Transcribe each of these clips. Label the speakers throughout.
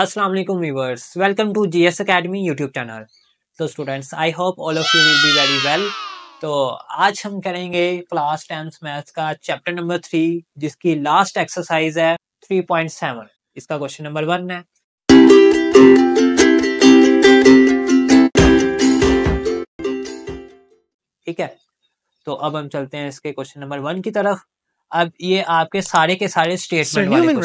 Speaker 1: अस्सलाम वालेकुम viewers welcome to GS academy YouTube channel तो students I hope all of you will be very well तो आज हम करेंगे क्लास टेंथ मैथ्स का चैप्टर नंबर थ्री जिसकी लास्ट एक्सरसाइज है थ्री पॉइंट सेवन इसका क्वेश्चन नंबर वन है ठीक है तो अब हम चलते हैं इसके क्वेश्चन नंबर वन की तरफ अब ये आपके सारे के सारे स्टेटमेंट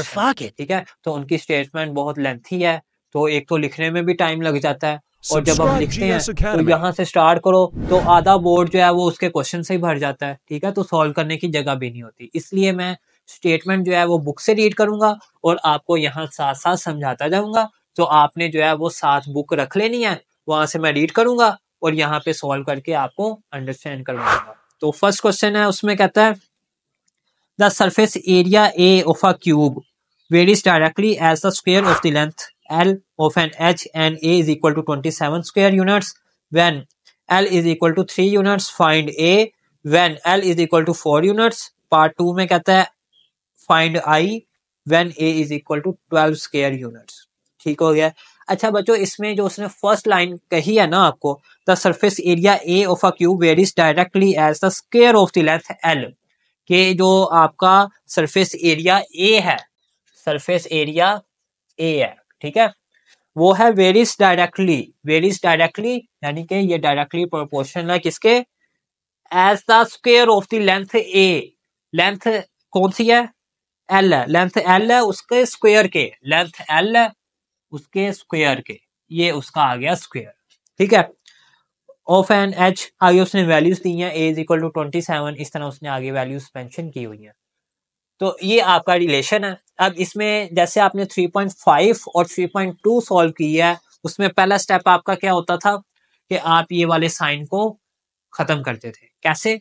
Speaker 1: ठीक है तो उनकी स्टेटमेंट बहुत लेंथी है तो एक तो लिखने में भी टाइम लग जाता है और जब हम लिखते हैं तो यहाँ से स्टार्ट करो तो आधा बोर्ड जो है वो उसके क्वेश्चन से ही भर जाता है ठीक है तो सॉल्व करने की जगह भी नहीं होती इसलिए मैं स्टेटमेंट जो है वो बुक से रीड करूंगा और आपको यहाँ साथ साथ समझाता जाऊंगा तो आपने जो है वो साथ बुक रख लेनी है वहां से मैं रीड करूंगा और यहाँ पे सॉल्व करके आपको अंडरस्टैंड करवाऊंगा तो फर्स्ट क्वेश्चन है उसमें कहता है the surface area A of a cube varies directly as the square of the L of an H and A is equal to twenty seven square units when L is equal to three units find A when L is equal to four units part two में कहता है find I when A is equal to twelve square units ठीक हो गया अच्छा बच्चों इसमें जो उसने फर्स्ट लाइन कही है ना आपको the surface area A of a cube varies directly as the square of the L कि जो आपका सरफेस एरिया ए है सरफेस एरिया ए है ठीक है वो है वेरिस डायरेक्टली वेरिस डायरेक्टली यानी कि ये डायरेक्टली प्रोपोर्शन है किसके as the square of the length a length कौन सी है एल है लेंथ एल है उसके स्क्वेयर के लेंथ एल है उसके स्क्वेयर के ये उसका आ गया स्क्वेयर ठीक है ऑफ एन एच आगे उसने वैल्यूज दी हैं A is equal to twenty seven इस तरह उसने आगे वैल्यूज मैंशन की हुई हैं तो ये आपका रिलेशन है अब इसमें जैसे आपने थ्री पॉइंट फाइव और थ्री पॉइंट टू सॉल्व किया है उसमें पहला स्टेप आपका क्या होता था कि आप ये वाले साइन को खत्म करते थे कैसे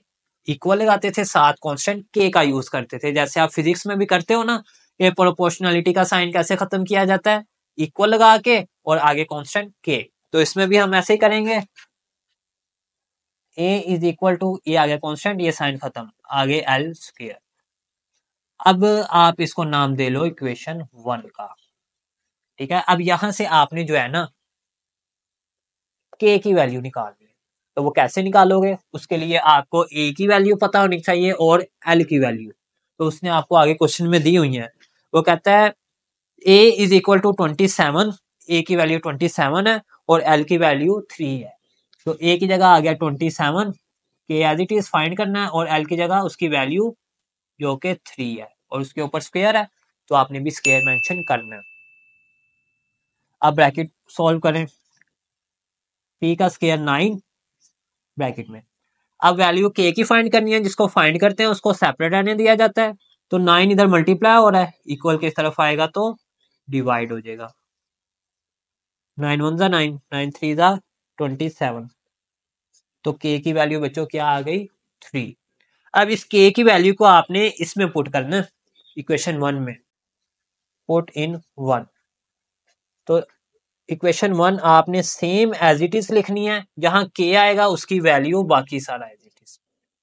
Speaker 1: इक्वल लगाते थे साथ कॉन्स्टेंट के का यूज करते थे जैसे आप फिजिक्स में भी करते हो ना ये प्रोपोर्शनलिटी का साइन कैसे खत्म किया जाता है इक्वल लगा के और आगे कॉन्स्टेंट के तो इसमें भी हम ऐसे ही करेंगे A is equal to A आ गया कॉन्स्टेंट ये साइन खत्म आगे एल स्क्र अब आप इसको नाम दे लो इक्वेशन वन का ठीक है अब यहां से आपने जो है ना के की वैल्यू निकालनी है तो वो कैसे निकालोगे उसके लिए आपको ए की वैल्यू पता होनी चाहिए और एल की वैल्यू तो उसने आपको आगे क्वेश्चन में दी हुई है वो कहता है A is equal to twenty seven A की वैल्यू ट्वेंटी सेवन है और एल की वैल्यू थ्री है तो ए की जगह आ गया ट्वेंटी सेवन के एज इट इज फाइंड करना है और एल की जगह उसकी वैल्यू जो के थ्री है और उसके ऊपर स्क्वेयर है तो आपने भी स्क्वेयर मेंशन करना है अब ब्रैकेट सॉल्व करें पी का स्केयर नाइन ब्रैकेट में अब वैल्यू के की फाइंड करनी है जिसको फाइंड करते हैं उसको सेपरेट रहने दिया जाता है तो नाइन इधर मल्टीप्लाई हो रहा है इक्वल किस तरफ आएगा तो डिवाइड हो जाएगा नाइन वन ज़ा नाइन नाइन थ्री ज़ा ट्वेंटी सेवन तो के की वैल्यू बच्चों क्या आ गई थ्री अब इस के की वैल्यू को आपने इसमें पुट करना इक्वेशन वन में पुट इन वन तो इक्वेशन वन आपने सेम एज इट इज लिखनी है जहां के आएगा उसकी वैल्यू बाकी सारा एज इट इज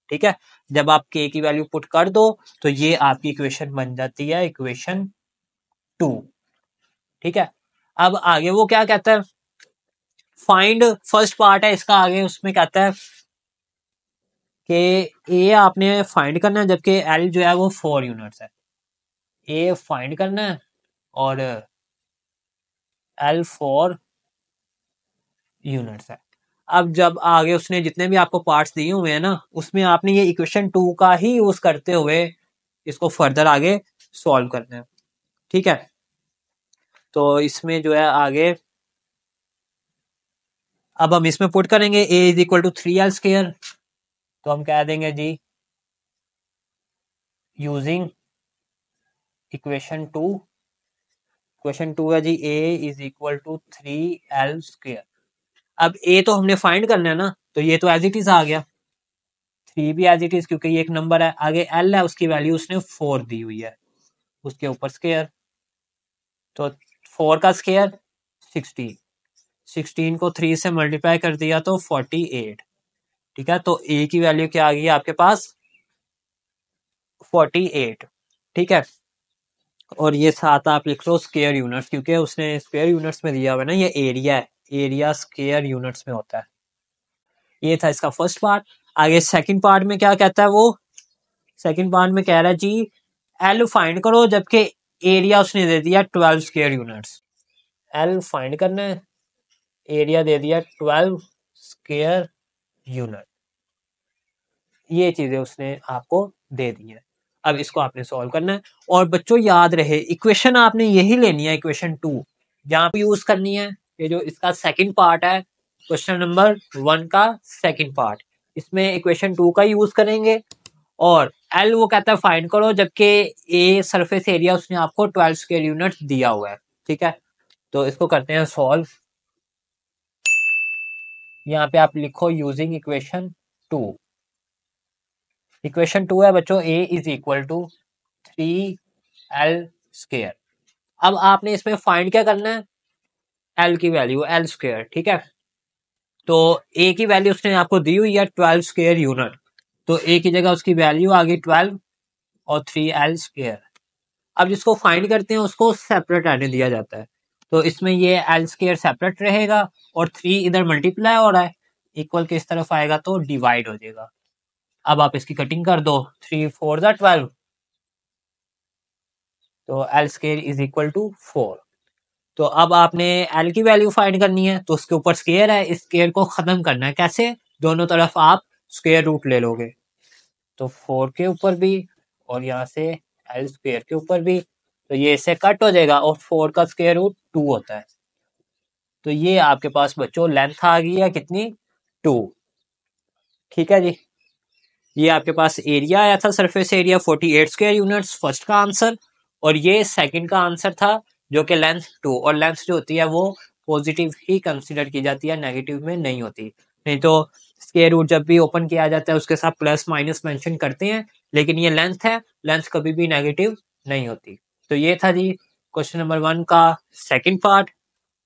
Speaker 1: ठीक है जब आप के की वैल्यू पुट कर दो तो ये आपकी इक्वेशन बन जाती है इक्वेशन टू ठीक है अब आगे वो क्या कहता है फाइंड फर्स्ट पार्ट है इसका आगे उसमें कहता है कि ए आपने फाइंड करना है जबकि एल जो है वो फोर यूनिट्स है ए फाइंड करना है और एल फोर यूनिट्स है अब जब आगे उसने जितने भी आपको पार्ट्स दिए हुए हैं ना उसमें आपने ये इक्वेशन टू का ही यूज करते हुए इसको फर्दर आगे सॉल्व करना है ठीक है तो इसमें जो है आगे अब हम इसमें पुट करेंगे A is equal to three L square तो हम कह देंगे जी using equation two question two है जी A is equal to three L square अब ए तो हमने फाइंड करना है ना तो ये तो एज इट इज आ गया थ्री भी एज इट इज क्योंकि ये एक नंबर है आगे एल है उसकी वैल्यू उसने फोर दी हुई है उसके ऊपर स्केयर तो फोर का स्केयर सिक्सटीन सिक्सटीन को थ्री से मल्टीप्लाई कर दिया तो फोर्टी एट ठीक है तो ए की वैल्यू क्या आ गई आपके पास फोर्टी एट ठीक है और ये साथ आप लिख लो स्केयर यूनिट्स क्योंकि उसने स्केयर यूनिट्स में दिया हुआ ना ये एरिया है एरिया स्केयर यूनिट्स में होता है ये था इसका फर्स्ट पार्ट आगे सेकंड पार्ट में क्या कहता है वो सेकंड पार्ट में कह रहा है जी एल फाइंड करो जबकि एरिया उसने दे दिया twelve square units L find करना है एरिया दे दिया ट्वेल्व स्केयर यूनिट ये चीजें उसने आपको दे दी है अब इसको आपने सॉल्व करना है और बच्चों याद रहे इक्वेशन आपने यही लेनी है इक्वेशन टू यहाँ पे यूज करनी है ये जो इसका सेकंड पार्ट है क्वेश्चन नंबर वन का सेकंड पार्ट इसमें इक्वेशन टू का यूज करेंगे और एल वो कहता है फाइंड करो जबकि ए सरफेस एरिया उसने आपको ट्वेल्व स्केयर यूनिट दिया हुआ है ठीक है तो इसको करते हैं सॉल्व यहाँ पे आप लिखो using equation two equation two है बच्चों A is equal to three L square अब आपने इसमें फाइंड क्या करना है एल की वैल्यू एल स्केयर ठीक है तो ए की वैल्यू उसने आपको दी हुई है ट्वेल्व स्केयर यूनिट तो ए की जगह उसकी वैल्यू आ गई ट्वेल्व और थ्री एल स्केयर अब जिसको फाइंड करते हैं उसको सेपरेट आने दिया जाता है तो इसमें ये एल स्केयर सेपरेट रहेगा और थ्री इधर मल्टीप्लाई हो रहा है इक्वल के इस तरफ आएगा तो डिवाइड हो जाएगा अब आप इसकी कटिंग कर दो थ्री फोर ज ट्वेल्व तो L square is equal to four तो अब आपने एल की वैल्यू फाइंड करनी है तो उसके ऊपर स्केयर है इस स्केयर को खत्म करना है कैसे दोनों तरफ आप स्केयर रूट ले लोगे तो फोर के ऊपर भी और यहां से एल स्केयर के ऊपर भी तो ये इससे कट हो जाएगा और फोर का स्केयर रूट टू होता है तो ये आपके पास बच्चों लेंथ आ गई है कितनी टू ठीक है जी ये आपके पास एरिया आया था surface area eight square unit first का आंसर और ये सेकंड का आंसर था जो कि लेंथ टू और लेंथ जो होती है वो पॉजिटिव ही कंसिडर की जाती है नेगेटिव में नहीं होती नहीं तो स्केयर रूट जब भी ओपन किया जाता है उसके साथ प्लस माइनस मेंशन करते हैं लेकिन ये लेंथ है लेंथ कभी भी नेगेटिव नहीं होती तो ये था जी क्वेश्चन नंबर वन का सेकंड पार्ट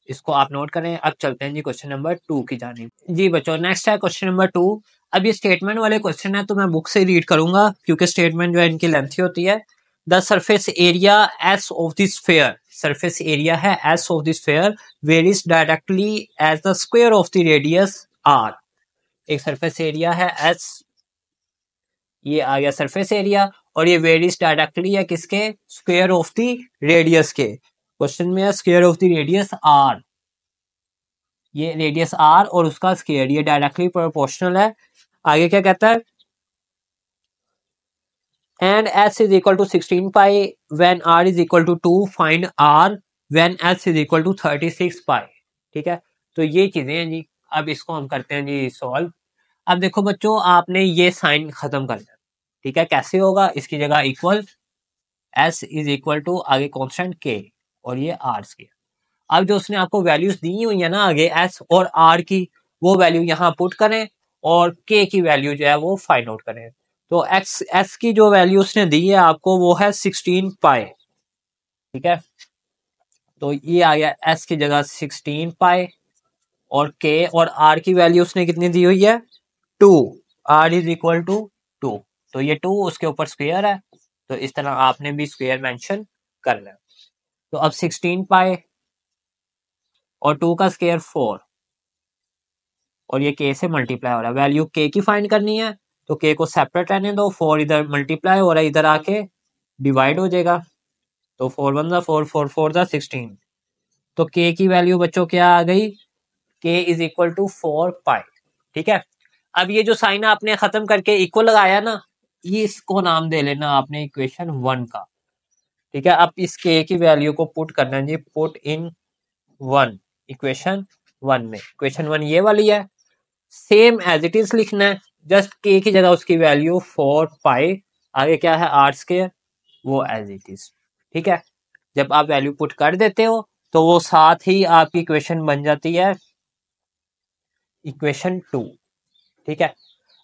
Speaker 1: इसको आप नोट करें अब चलते हैं जी क्वेश्चन नंबर टू की जानी जी बच्चों नेक्स्ट है क्वेश्चन नंबर टू अब ये स्टेटमेंट वाले क्वेश्चन है तो मैं बुक से रीड करूंगा क्योंकि स्टेटमेंट जो है इनकी लेंथी होती है the surface area S of this sphere surface area है S of this sphere varies directly as the square of the radius R एक सरफेस एरिया है एस ये आ गया सरफेस एरिया और ये वेरीज डायरेक्टली है किसके square of the radius R question में square of the radius R ये रेडियस आर और उसका स्केयर ये डायरेक्टली प्रोपोर्शनल है आगे क्या कहता है and S is equal to sixteen pi when R is equal to two find R when S is equal to thirty six pi ठीक है तो ये चीजें हैं जी अब इसको हम करते हैं जी सॉल्व अब देखो बच्चों आपने ये साइन खत्म कर दिया ठीक है कैसे होगा इसकी जगह equal S is equal to आगे कॉन्स्टेंट के और ये आर स्केयर अब जो उसने आपको वैल्यूज दी हुई है ना आगे एस और आर की वो वैल्यू यहाँ पुट करें और के की वैल्यू जो है वो फाइंड आउट करें तो एक्स एस की जो वैल्यू उसने दी है आपको वो है सिक्सटीन पाए ठीक है तो ये आ गया एस की जगह सिक्सटीन पाए और के और आर की वैल्यू उसने कितनी दी हुई है two R is equal to तो ये टू उसके ऊपर स्क्वेयर है तो इस तरह आपने भी स्क्वेयर मेंशन करना है तो अब सिक्सटीन पाए और टू का स्केयर फोर और ये के से मल्टीप्लाई हो रहा है वैल्यू के की फाइंड करनी है तो के को सेपरेट रहने दो फोर इधर मल्टीप्लाई हो रहा है इधर आके डिवाइड हो जाएगा तो फोर वन ज़ा फोर फोर फोर ज़ा सिक्सटीन तो के की वैल्यू बच्चों क्या आ गई K is equal to four pi ठीक है अब ये जो साइन आपने खत्म करके इक्वल लगाया ना ये इसको नाम दे लेना आपने इक्वेशन वन का ठीक है अब इस के की वैल्यू को पुट करना जी put in one equation one में इक्वेशन वन ये वाली है सेम एज इट इज लिखना है जस्ट के की जगह उसकी वैल्यू फोर पाई आगे क्या है आर्ट स्केयर वो एज इट इज ठीक है जब आप वैल्यू पुट कर देते हो तो वो साथ ही आपकी इक्वेशन बन जाती है इक्वेशन टू ठीक है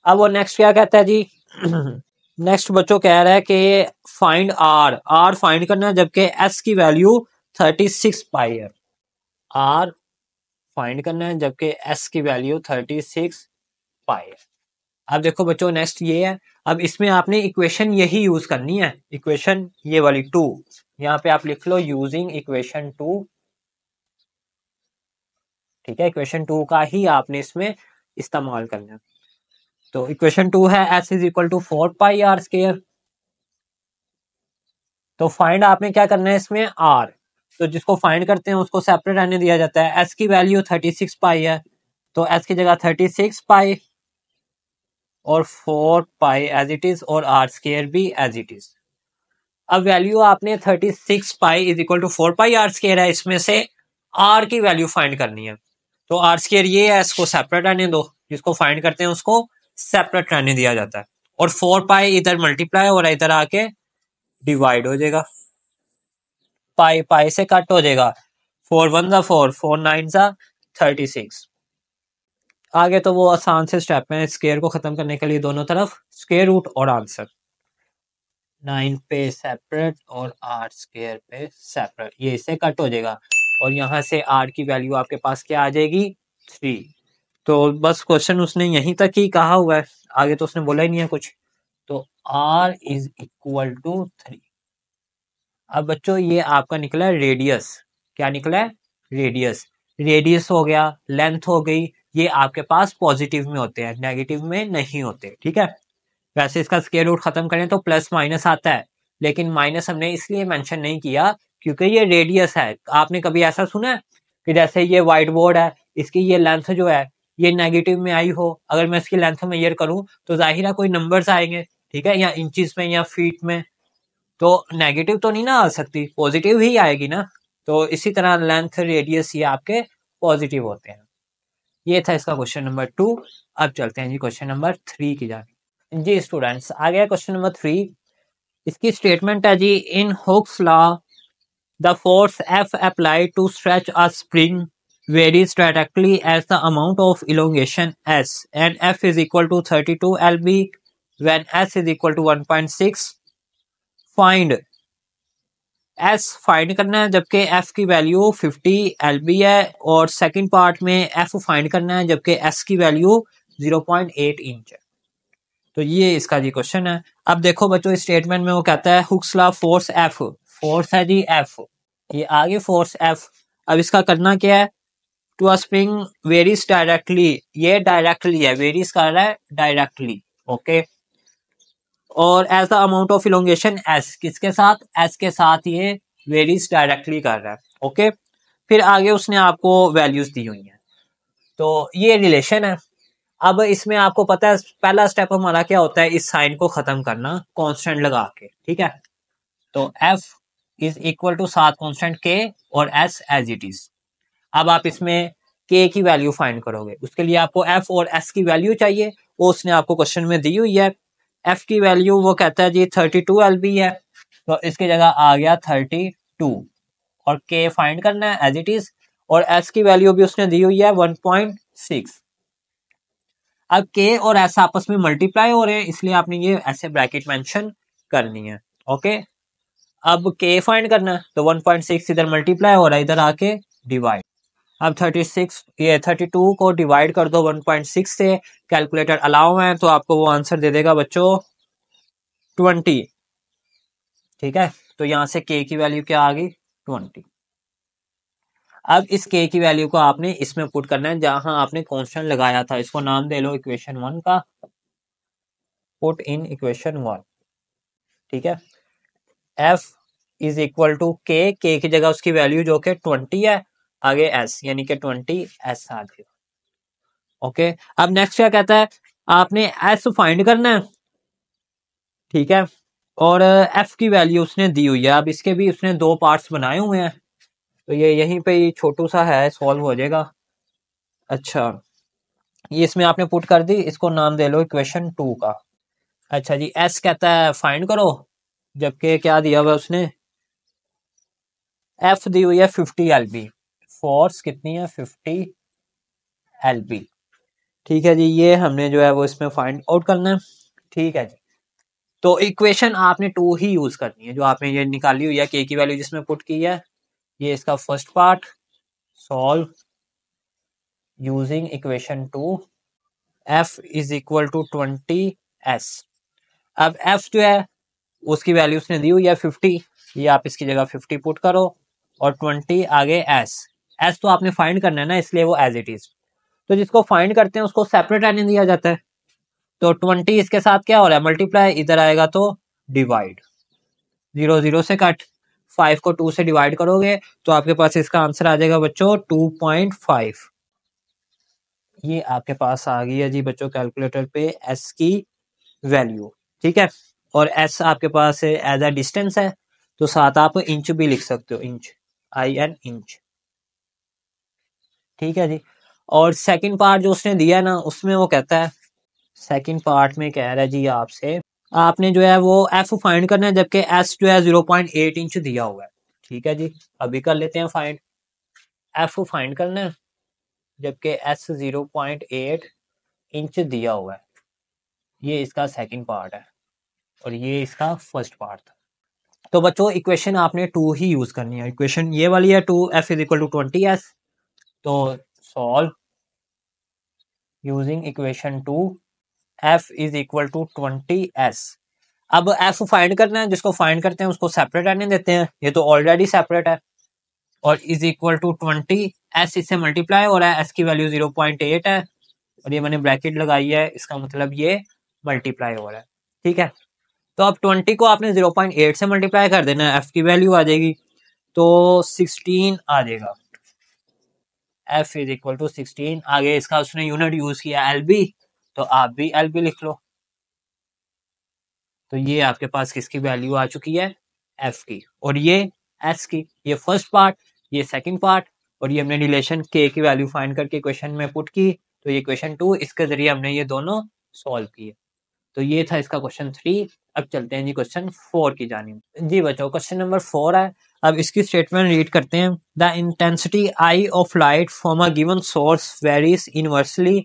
Speaker 1: अब वो नेक्स्ट क्या कहता है जी नेक्स्ट बच्चों कह रहा है कि फाइंड आर आर फाइंड करना है जबकि एस की वैल्यू थर्टी सिक्स पाई है आर फाइंड करना है जबकि एस की वैल्यू थर्टी सिक्स पाई है अब देखो बच्चों नेक्स्ट ये है अब इसमें आपने इक्वेशन यही यूज करनी है इक्वेशन ये वाली टू यहाँ पे आप लिख लो यूजिंग इक्वेशन टू ठीक है इक्वेशन टू का ही आपने इसमें इस्तेमाल करना है तो इक्वेशन टू है S is equal to four pi R square तो फाइंड आपने क्या करना है इसमें आर तो जिसको फाइंड करते हैं उसको सेपरेट रहने दिया जाता है एस की वैल्यू थर्टी सिक्स पाई है तो एस की जगह थर्टी सिक्स पाई और four pi as it is और आर स्केयर भी एज इट इज अब वैल्यू आपने thirty six pi is equal to four pi R square है इसमें से आर की वैल्यू फाइंड करनी है तो आर स्केयर ये है इसको सेपरेट रहने दो जिसको फाइंड करते हैं उसको सेपरेट रहने दिया जाता है और फोर पाई इधर मल्टीप्लाई और इधर आके डिवाइड हो जाएगा पाई पाई से कट हो जाएगा फोर वन सा फोर फोर नाइन सा थर्टी सिक्स आगे तो वो आसान से स्टेप है स्केयर को खत्म करने के लिए दोनों तरफ स्केयर रूट और आंसर नाइन पे सेपरेट और आर स्केयर पे सेपरेट ये इसे कट हो जाएगा और यहां से आर की वैल्यू आपके पास क्या आ जाएगी थ्री तो बस क्वेश्चन उसने यहीं तक ही कहा हुआ है आगे तो उसने बोला ही नहीं है कुछ तो R is equal to three अब बच्चों ये आपका निकला है रेडियस क्या निकला है रेडियस रेडियस हो गया लेंथ हो गई ये आपके पास पॉजिटिव में होते हैं नेगेटिव में नहीं होते ठीक है वैसे इसका स्केयर रूट खत्म करें तो प्लस माइनस आता है लेकिन माइनस हमने इसलिए मेंशन नहीं किया क्योंकि ये रेडियस है आपने कभी ऐसा सुना है कि जैसे ये व्हाइट बोर्ड है इसकी ये लेंथ जो है ये नेगेटिव में आई हो अगर मैं इसकी लेंथ मेयर करूँ तो जाहिर है कोई नंबर्स आएंगे ठीक है या इंचज में या फीट में तो नेगेटिव तो नहीं ना आ सकती पॉजिटिव ही आएगी ना तो इसी तरह लेंथ रेडियस ये आपके पॉजिटिव होते हैं ये था इसका क्वेश्चन नंबर टू अब चलते हैं जी क्वेश्चन नंबर थ्री की जान जी स्टूडेंट्स आ गया क्वेश्चन नंबर थ्री इसकी स्टेटमेंट है जी in Hooke's law the force F applied to stretch a spring varies directly as the amount of elongation s and f is equal to 32 lb when s is equal to 1.6 find S find करना है जबकि F की value fifty L B है और second part में F find करना है जबकि एस की वैल्यू 0.8 इंच है तो ये इसका जी क्वेश्चन है अब देखो बच्चों स्टेटमेंट में वो कहता है हुक्सला फोर्स एफ फोर्स है जी एफ ये आगे फोर्स एफ अब इसका करना क्या है to a spring varies directly ये डायरेक्टली है वेरीज कर रहा है डायरेक्टली ओके और as the amount of elongation S किसके साथ एस के साथ ये वेरीज डायरेक्टली कर रहा है ओके okay? फिर आगे उसने आपको वैल्यूज दी हुई हैं तो ये रिलेशन है अब इसमें आपको पता है पहला स्टेप हमारा क्या होता है इस साइन को खत्म करना कॉन्स्टेंट लगा के ठीक है तो एफ इज इक्वल टू सात कॉन्स्टेंट के और एस एज इट इज अब आप इसमें के की वैल्यू फाइंड करोगे उसके लिए आपको एफ और एस की वैल्यू चाहिए वो उसने आपको क्वेश्चन में दी हुई है एफ की वैल्यू वो कहता है जी थर्टी टू एल बी है तो इसकी जगह आ गया थर्टी टू और के फाइंड करना है एज इट इज और एस की वैल्यू भी उसने दी हुई है वन पॉइंट सिक्स अब के और एस आपस में मल्टीप्लाई हो रहे हैं इसलिए आपने ये ऐसे ब्रैकेट मेंशन करनी है ओके अब के फाइंड करना है तो 1.6 इधर मल्टीप्लाई हो रहा है इधर आके डिवाइड अब 36 ये 32 को डिवाइड कर दो 1.6 से कैलकुलेटर अलाउ है तो आपको वो आंसर दे देगा बच्चों 20 ठीक है तो यहां से के की वैल्यू क्या आ गई 20 अब इस के की वैल्यू को आपने इसमें पुट करना है जहां आपने कॉन्स्टेंट लगाया था इसको नाम दे लो इक्वेशन वन का पुट इन इक्वेशन वन ठीक है एफ इज इक्वल टू के के की जगह उसकी वैल्यू जो के ट्वेंटी है आगे एस यानी कि ट्वेंटी एस आ गया ओके अब नेक्स्ट क्या कहता है आपने एस फाइंड करना है ठीक है और एफ uh, की वैल्यू उसने दी हुई है अब इसके भी उसने दो पार्ट्स बनाए हुए हैं तो ये यहीं पे ये छोटू सा है सॉल्व हो जाएगा अच्छा ये इसमें आपने पुट कर दी इसको नाम दे लो इक्वेशन टू का अच्छा जी एस कहता है फाइंड करो जबकि क्या दिया हुआ उसने एफ दी हुई है फिफ्टी एल बी फोर्स कितनी है फिफ्टी एल बी ठीक है जी ये हमने जो है वो इसमें फाइंड आउट करना है ठीक है जी तो इक्वेशन आपने टू ही यूज करनी है जो आपने ये निकाली हुई है के की वैल्यू जिसमें पुट की है ये इसका first part solve using equation two F is equal to twenty S अब एफ जो है उसकी वैल्यू उसने दी हुई है फिफ्टी ये आप इसकी जगह फिफ्टी पुट करो और ट्वेंटी आगे एस एस तो आपने फाइंड करना है ना इसलिए वो एज इट इज तो जिसको फाइंड करते हैं उसको सेपरेट रहने दिया जाता है तो ट्वेंटी इसके साथ क्या हो रहा है मल्टीप्लाई इधर आएगा तो डिवाइड जीरो जीरो से कट फाइव को टू से डिवाइड करोगे तो आपके पास इसका आंसर आ जाएगा बच्चों टू पॉइंट फाइव ये आपके पास आ गई है जी बच्चों कैलकुलेटर पे एस की वैल्यू ठीक है और एस आपके पास एज अ डिस्टेंस है तो साथ आप इंच भी लिख सकते हो इंच आई एन इंच ठीक है जी और सेकंड पार्ट जो उसने दिया ना उसमें वो कहता है सेकंड पार्ट में कह रहा है जी आपसे आपने जो है वो एफ फाइंड करना है जबकि एस जो है जीरो पॉइंट एट इंच दिया हुआ है ठीक है जी अभी कर लेते हैं फाइंड एफ फाइंड करना है जबकि S zero point eight inch दिया हुआ है ये इसका सेकंड पार्ट है और ये इसका फर्स्ट पार्ट था तो बच्चों इक्वेशन आपने टू ही यूज़ करनी है इक्वेशन ये वाली है two F is equal to twenty S तो solve using equation two F is equal to twenty S अब एफ फाइंड करना है जिसको फाइंड करते हैं उसको सेपरेट आने देते हैं ये तो ऑलरेडी सेपरेट है और is equal to twenty S इससे मल्टीप्लाई हो रहा है एस की वैल्यू जीरो पॉइंट एट है और ये मैंने ब्रैकेट लगाई है इसका मतलब ये मल्टीप्लाई हो रहा है ठीक है तो अब ट्वेंटी को आपने जीरो पॉइंट एट से मल्टीप्लाई कर देना है एफ की वैल्यू आ जाएगी तो सिक्सटीन आ जाएगा F is equal to sixteen आगे इसका उसने यूनिट यूज किया एल बी तो आप भी एल बी लिख लो तो ये आपके पास किसकी वैल्यू आ चुकी है एफ की और ये एस की ये फर्स्ट पार्ट ये सेकंड पार्ट और ये हमने रिलेशन के की वैल्यू फाइंड करके क्वेश्चन में पुट की तो ये क्वेश्चन टू इसके जरिए हमने ये दोनों सॉल्व किए तो ये था इसका क्वेश्चन थ्री अब चलते हैं जी क्वेश्चन फोर की जानी जी बच्चों क्वेश्चन नंबर फोर है अब इसकी स्टेटमेंट रीड करते हैं the intensity I of light from a given source varies universally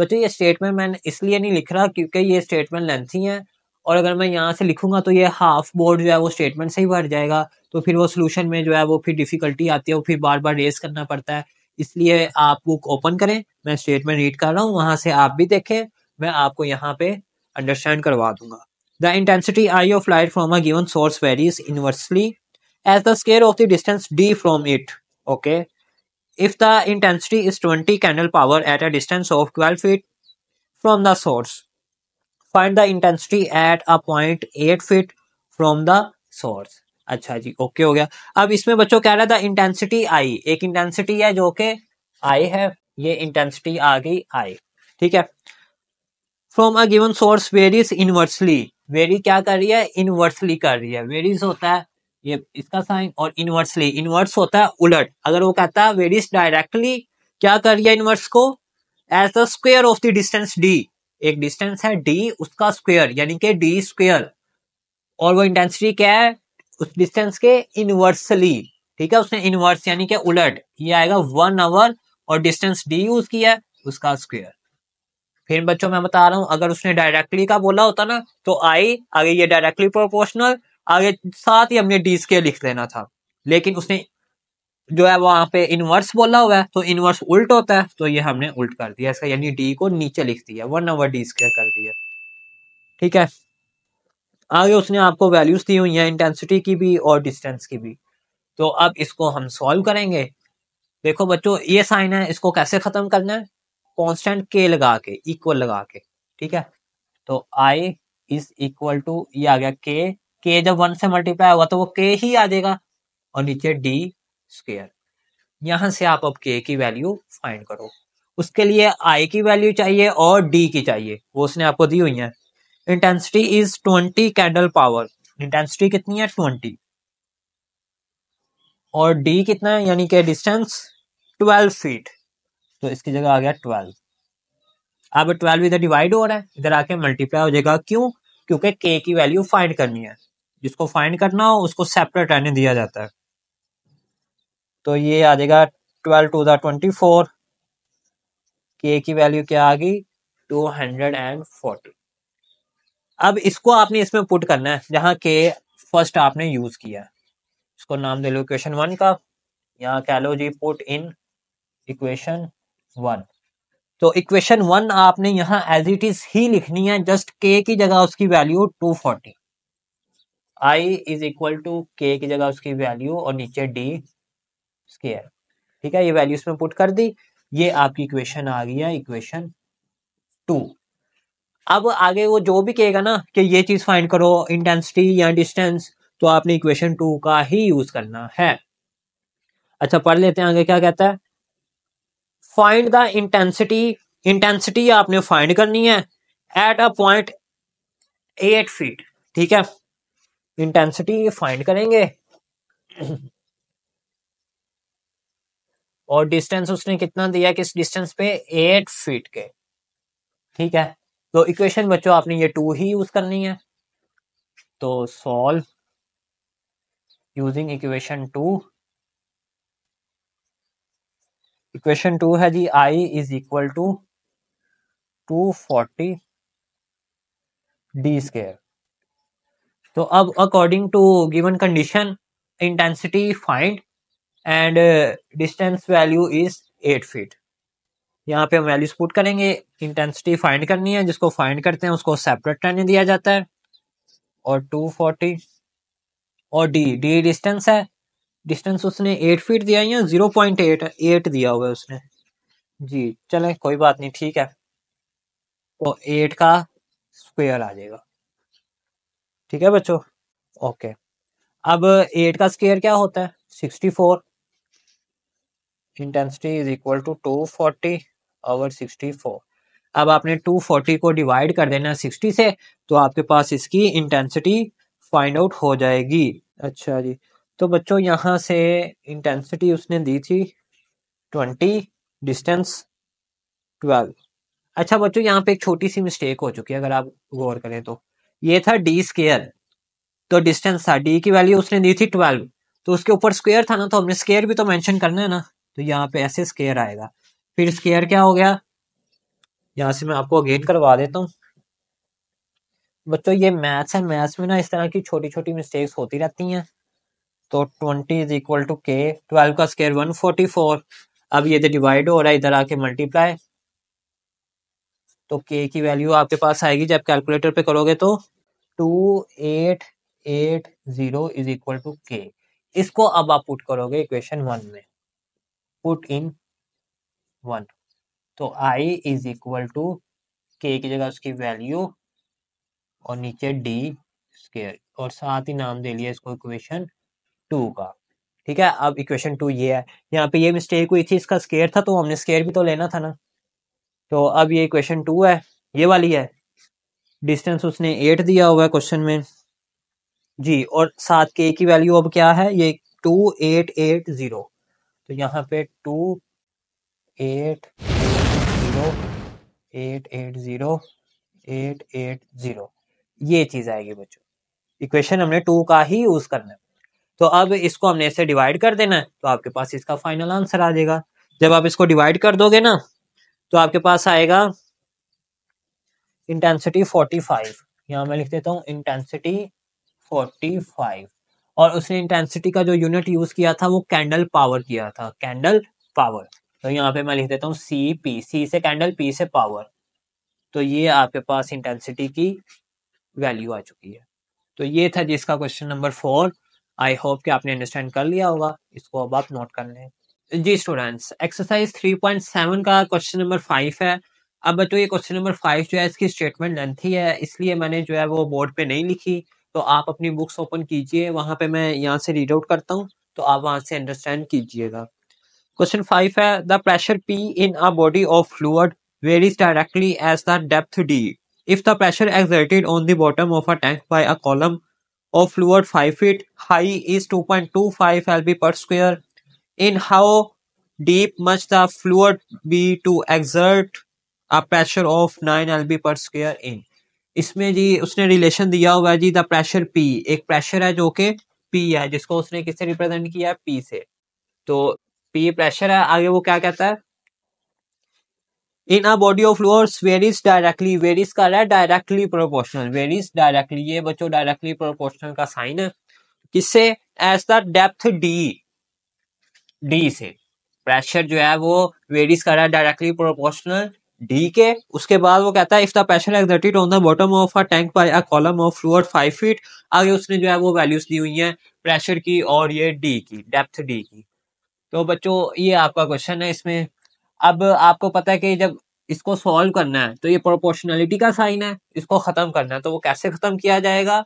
Speaker 1: बच्चों ये स्टेटमेंट मैंने इसलिए नहीं लिख रहा क्योंकि ये स्टेटमेंट लेंथी है और अगर मैं यहाँ से लिखूंगा तो ये हाफ बोर्ड जो है वो स्टेटमेंट से ही भर जाएगा तो फिर वो सोल्यूशन में जो है वो फिर डिफिकल्टी आती है वो फिर बार बार रेस करना पड़ता है इसलिए आप बुक ओपन करें मैं स्टेटमेंट रीड कर रहा हूँ वहाँ से आप भी देखें मैं आपको यहाँ पे अंडरस्टैंड करवा दूंगा the intensity I of light from a given source varies inversely as the square of the distance D from it okay if the intensity is twenty candle power at a distance of twelve feet from the source find the intensity at a point eight feet from the source अच्छा जी okay हो गया अब इसमें बच्चों कह रहा था इंटेंसिटी आई एक इंटेंसिटी है जो के आई है ये इंटेंसिटी आ गई आई ठीक है from a given source varies inversely very क्या कर रही है इनवर्सली कर रही है वेरीज होता है ये इसका साइन और इनवर्सली इनवर्स होता है उलट अगर वो कहता है वेरिस डायरेक्टली क्या कर दिया इनवर्स को as the square of the distance D एक डिस्टेंस है डी उसका स्क्वेयर यानी कि डी स्क्वेयर और वो इंटेंसिटी क्या है उस डिस्टेंस के इनवर्सली ठीक है उसने इनवर्स यानी कि उलट ये आएगा वन आवर और डिस्टेंस डी यूज किया है उसका स्क्वेयर फिर बच्चों मैं बता रहा हूं अगर उसने डायरेक्टली का बोला होता ना तो आई अगर ये डायरेक्टली प्रोपोर्शनल आगे साथ ही हमने डी स्केयर लिख लेना था लेकिन उसने जो है वहां पे इनवर्स बोला हुआ है तो इनवर्स उल्ट होता है तो ये हमने उल्ट कर दिया इसका यानी डी को नीचे लिख दिया वन ओवर डी स्केयर कर दिया ठीक है आगे उसने आपको वैल्यूज दी हुई है इंटेंसिटी की भी और डिस्टेंस की भी तो अब इसको हम सॉल्व करेंगे देखो बच्चों ये साइन है इसको कैसे खत्म करना है कॉन्स्टेंट के लगा के इक्वल लगा के ठीक है तो आई इज इक्वल टू ये आ गया के के जब वन से मल्टीप्लाई होगा तो वो के ही आ जाएगा और नीचे डी स्क्र यहां से आप अब के की वैल्यू फाइंड करो उसके लिए आई की वैल्यू चाहिए और डी की चाहिए वो उसने आपको दी हुई है intensity is twenty candle power intensity कितनी है ट्वेंटी और डी कितना है यानी कि डिस्टेंस ट्वेल्व फीट तो इसकी जगह आ गया ट्वेल्व अब ट्वेल्व इधर डिवाइड हो रहा है इधर आके मल्टीप्लाई हो जाएगा क्यों क्योंकि के की वैल्यू फाइंड करनी है जिसको फाइंड करना हो उसको सेपरेट रहने दिया जाता है तो ये आ जाएगा twelve two the twenty four K की वैल्यू क्या आ गई टू हंड्रेड एंड फोर्टी अब इसको आपने इसमें पुट करना है जहां के फर्स्ट आपने यूज किया है इसको नाम दे लो इक्वेशन वन का यहाँ कह लो जी पुट इन इक्वेशन वन तो इक्वेशन वन आपने यहाँ एज इट इज ही लिखनी है जस्ट के की जगह उसकी value two forty i is equal to K की जगह उसकी वैल्यू और नीचे डी स्केयर ठीक है ये वैल्यू इसमें पुट कर दी ये आपकी इक्वेशन आ गई है इक्वेशन टू अब आगे वो जो भी कहेगा ना कि ये चीज फाइंड करो इंटेंसिटी या डिस्टेंस तो आपने इक्वेशन टू का ही यूज करना है अच्छा पढ़ लेते हैं आगे क्या कहता है फाइंड द इंटेंसिटी इंटेंसिटी आपने फाइंड करनी है at a point eight feet ठीक है इंटेंसिटी फाइंड करेंगे और डिस्टेंस उसने कितना दिया किस डिस्टेंस पे एट फीट के ठीक है तो इक्वेशन बच्चों आपने ये टू ही यूज करनी है तो solve using equation two equation two है जी I is equal to two forty D square तो अब according to given condition intensity find and distance value is eight feet यहाँ पे हम वैल्यूज पुट करेंगे इंटेंसिटी फाइंड करनी है जिसको फाइंड करते हैं उसको सेपरेट टर्न दिया जाता है और 240 और डी डी डिस्टेंस है डिस्टेंस उसने 8 फीट दिया या एट एट दिया हुआ है उसने जी चलें कोई बात नहीं ठीक है तो 8 का स्क्वायर आ जाएगा ठीक है बच्चों ओके अब एट का स्केयर क्या होता है sixty four intensity is equal to two forty over sixty four अब आपने टू फोर्टी को डिवाइड कर देना सिक्सटी से तो आपके पास इसकी इंटेंसिटी फाइंड आउट हो जाएगी अच्छा जी तो बच्चों यहाँ से इंटेंसिटी उसने दी थी ट्वेंटी डिस्टेंस ट्वेल्व अच्छा बच्चों यहाँ पे एक छोटी सी मिस्टेक हो चुकी है अगर आप गौर करें तो ये था डी स्केयर तो डिस्टेंस था डी की वैल्यू उसने दी थी ट्वेल्व तो उसके ऊपर स्क्वेयर था ना तो हमने स्केयर भी तो मैंशन करना है ना तो यहाँ पे ऐसे स्केयर आएगा फिर स्केयर क्या हो गया यहाँ से मैं आपको अगेन करवा देता हूँ बच्चों ये मैथ्स है मैथ्स में ना इस तरह की छोटी छोटी मिस्टेक्स होती रहती हैं तो ट्वेंटी इज इक्वल टू के ट्वेल्व का स्केयर वन फोर्टी फोर अब ये डिवाइड हो रहा है इधर आके मल्टीप्लाई तो के की वैल्यू आपके पास आएगी जब कैलकुलेटर पे करोगे तो two eight eight zero is equal to के इसको अब आप पुट करोगे इक्वेशन वन में पुट इन वन तो I is equal to K की जगह उसकी वैल्यू और नीचे डी स्केयर और साथ ही नाम दे लिया इसको इक्वेशन टू का ठीक है अब इक्वेशन टू ये है यहाँ पे ये मिस्टेक हुई थी इसका स्केयर था तो हमने स्केयर भी तो लेना था ना तो अब ये क्वेश्चन टू है ये वाली है डिस्टेंस उसने एट दिया हुआ है क्वेश्चन में जी और सात के की वैल्यू अब क्या है ये टू एट एट जीरो तो यहाँ पे two eight zero eight eight zero eight eight zero ये चीज आएगी बच्चों इक्वेशन हमने टू का ही यूज करना है तो अब इसको हमने ऐसे डिवाइड कर देना है तो आपके पास इसका फाइनल आंसर आ जाएगा जब आप इसको डिवाइड कर दोगे ना तो आपके पास आएगा इंटेंसिटी 45 यहाँ मैं लिख देता हूँ इंटेंसिटी 45 और उसने इंटेंसिटी का जो यूनिट यूज किया था वो कैंडल पावर किया था कैंडल पावर तो यहाँ पे मैं लिख देता हूँ सी पी सी से कैंडल पी से पावर तो ये आपके पास इंटेंसिटी की वैल्यू आ चुकी है तो ये था जिसका question number four I hope कि आपने अंडरस्टैंड कर लिया होगा इसको अब आप नोट कर लें जी स्टूडेंट्स एक्सरसाइज 3.7 का क्वेश्चन नंबर फाइव है अब बच्चों ये क्वेश्चन नंबर फाइव जो है इसकी स्टेटमेंट लेंथी है इसलिए मैंने जो है वो बोर्ड पे नहीं लिखी तो आप अपनी बुक्स ओपन कीजिए वहाँ पे मैं यहाँ से रीड आउट करता हूँ तो आप वहाँ से अंडरस्टैंड कीजिएगा क्वेश्चन फाइव है the pressure P in a body of fluid varies directly as the depth D if the pressure exerted on the bottom of a tank by a column of fluid five feet high is two point two five L B per square in how deep must the fluid be to exert a pressure of 9 lb per square in इसमें जी उसने relation दिया हुआ है जी the pressure P एक pressure है जो कि पी है जिसको उसने किससे रिप्रेजेंट किया है पी से तो पी प्रेशर है आगे वो क्या कहता है in a body of floors varies directly varies का रहा है डायरेक्टली प्रोपोर्शनल वेरीज डायरेक्टली ये बच्चों डायरेक्टली प्रोपोर्शनल का साइन है किससे as the depth D D से प्रेशर जो है वो वेरीज कर रहा है डायरेक्टली प्रोपोर्शनल डी के उसके बाद वो कहता है if the pressure exerted on the bottom of a tank by a column of floor five feet आगे उसने जो है वो वैल्यूज दी हुई है प्रेशर की और ये डी की डेप्थ डी की तो बच्चों ये आपका क्वेश्चन है इसमें अब आपको पता है कि जब इसको सॉल्व करना है तो ये प्रोपोर्शनलिटी का साइन है इसको खत्म करना है तो वो कैसे खत्म किया जाएगा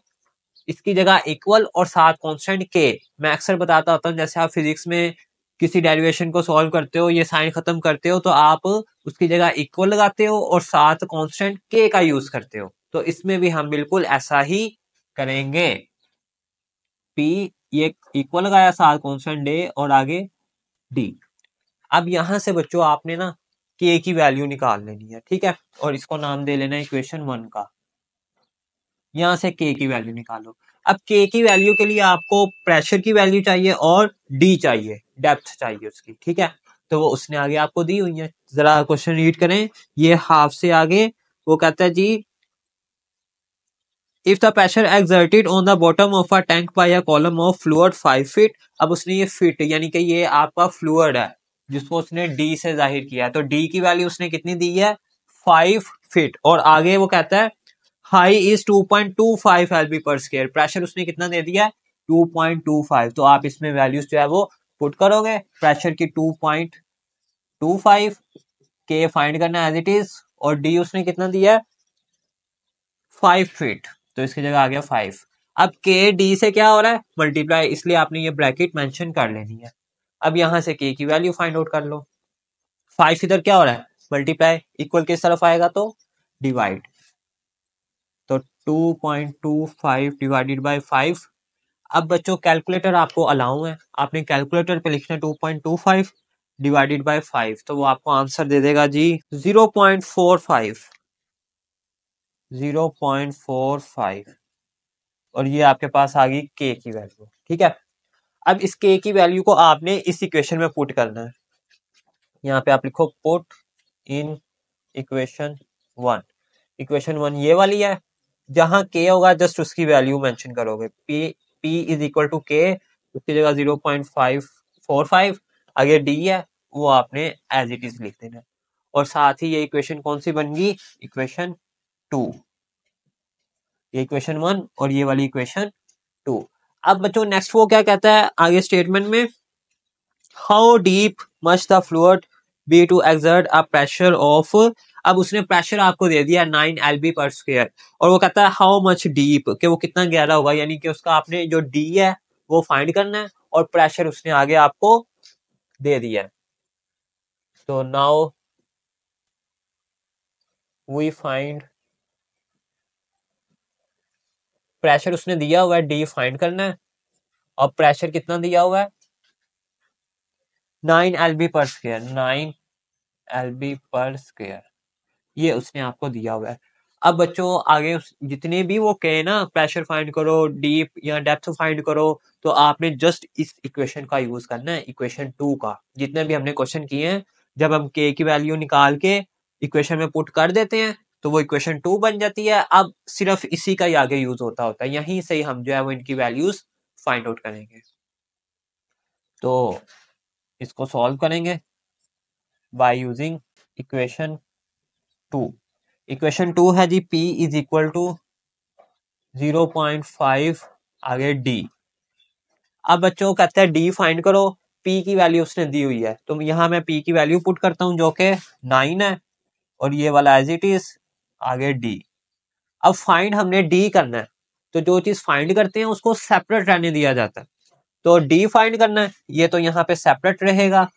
Speaker 1: इसकी जगह इक्वल और साथ कॉन्स्टेंट के मैं अक्सर बताता होता हूँ जैसे आप फिजिक्स में किसी डेरिवेशन को सॉल्व करते हो ये साइन खत्म करते हो तो आप उसकी जगह इक्वल लगाते हो और साथ कांस्टेंट के का यूज करते हो तो इसमें भी हम बिल्कुल ऐसा ही करेंगे पी ये इक्वल लगाया साथ कांस्टेंट डे और आगे डी अब यहां से बच्चों आपने ना के की वैल्यू निकाल लेनी है ठीक है और इसको नाम दे लेना इक्वेशन वन का यहां से के की वैल्यू निकालो अब के की वैल्यू के लिए आपको प्रेशर की वैल्यू चाहिए और डी चाहिए डेप्थ चाहिए उसकी ठीक है तो वो उसने आगे आपको दी हुई है जरा क्वेश्चन रीड करें ये हाफ से आगे वो कहता है जी if the pressure exerted on the bottom of a tank by a column of fluid five feet अब उसने ये फिट यानी कि ये आपका फ्लूड है जिसको उसने डी से जाहिर किया है तो डी की वैल्यू उसने कितनी दी है फाइव फिट और आगे वो कहता है high is 2.25 LB per square pressure उसने कितना दे दिया है 2.25 तो आप इसमें वैल्यूज जो है वो पुट करोगे प्रेशर की 2.25 के फाइंड करना एज इट इज और डी उसने कितना दिया है फाइव फीट तो इसकी जगह आ गया फाइव अब के डी से क्या हो रहा है मल्टीप्लाई इसलिए आपने ये ब्रैकेट मेंशन कर लेनी है अब यहां से के की वैल्यू फाइंड आउट कर लो फाइव इधर क्या हो रहा है मल्टीप्लाई इक्वल किस तरफ आएगा तो divide two point two five divided by five अब बच्चों कैलकुलेटर आपको अलाउ है आपने कैलकुलेटर पे लिखना two point two five divided by five तो वो आपको आंसर दे देगा जी zero point four five zero point four five और ये आपके पास आ गई के की वैल्यू ठीक है अब इस के की वैल्यू को आपने इस इक्वेशन में पुट करना है यहाँ पे आप लिखो put in equation one equation one ये वाली है जहां के होगा जस्ट उसकी वैल्यू मेंशन करोगे P P is equal to के उसकी जगह zero point five four five आगे डी है वो आपने एज इट इज लिख देना और साथ ही ये इक्वेशन कौन सी बन गई इक्वेशन टू ये इक्वेशन वन और ये वाली इक्वेशन टू अब बच्चों नेक्स्ट वो क्या कहता है आगे स्टेटमेंट में how deep must the fluid be to exert a pressure of अब उसने प्रेशर आपको दे दिया nine L B per square और वो कहता है हाउ मच डीप कि वो कितना गहरा होगा यानी कि उसका आपने जो डी है वो फाइंड करना है और प्रेशर उसने आगे आपको दे दिया तो नाउ वी फाइंड प्रेशर उसने दिया हुआ है डी फाइंड करना है और प्रेशर कितना दिया हुआ है nine L B per square nine L B per square ये उसने आपको दिया हुआ है अब बच्चों आगे उस जितने भी वो कहे ना प्रेशर फाइंड करो डीप या डेप्थ फाइंड करो तो आपने जस्ट इस इक्वेशन का यूज करना है इक्वेशन टू का जितने भी हमने क्वेश्चन किए हैं जब हम के की वैल्यू निकाल के इक्वेशन में पुट कर देते हैं तो वो इक्वेशन टू बन जाती है अब सिर्फ इसी का ही आगे यूज होता होता है यहीं से ही हम जो है वो इनकी वैल्यूज फाइंड आउट करेंगे तो इसको सॉल्व करेंगे by using equation two equation two है जी P is equal to zero point five आगे D अब बच्चों कहते हैं D फाइंड करो P की वैल्यू उसने दी हुई है तो यहां मैं P की वैल्यू पुट करता हूं जो कि नाइन है और ये वाला एज इट इज आगे D अब फाइंड हमने D करना है तो जो चीज फाइंड करते हैं उसको सेपरेट रहने दिया जाता है तो D फाइंड करना है ये तो यहाँ पे सेपरेट रहेगा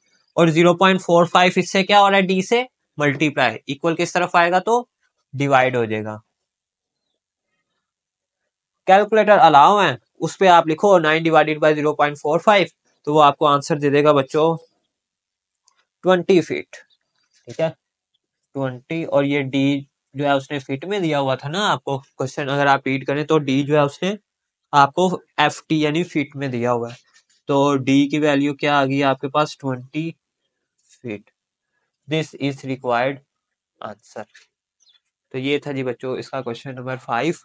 Speaker 1: और 0.45 इससे क्या हो रहा है D से मल्टीप्लाई इक्वल किस तरफ आएगा तो डिवाइड हो जाएगा कैलकुलेटर अलाव है उस पर आप लिखो nine divided by zero point four five तो वो आपको आंसर दे देगा बच्चों ट्वेंटी फीट ठीक है ट्वेंटी और ये डी जो है उसने फीट में दिया हुआ था ना आपको क्वेश्चन अगर आप रीड करें तो डी जो है उसने आपको एफ टी यानी फीट में दिया हुआ है तो डी की वैल्यू क्या आ गई आपके पास twenty feet this is required answer तो ये था जी बच्चों इसका क्वेश्चन नंबर फाइव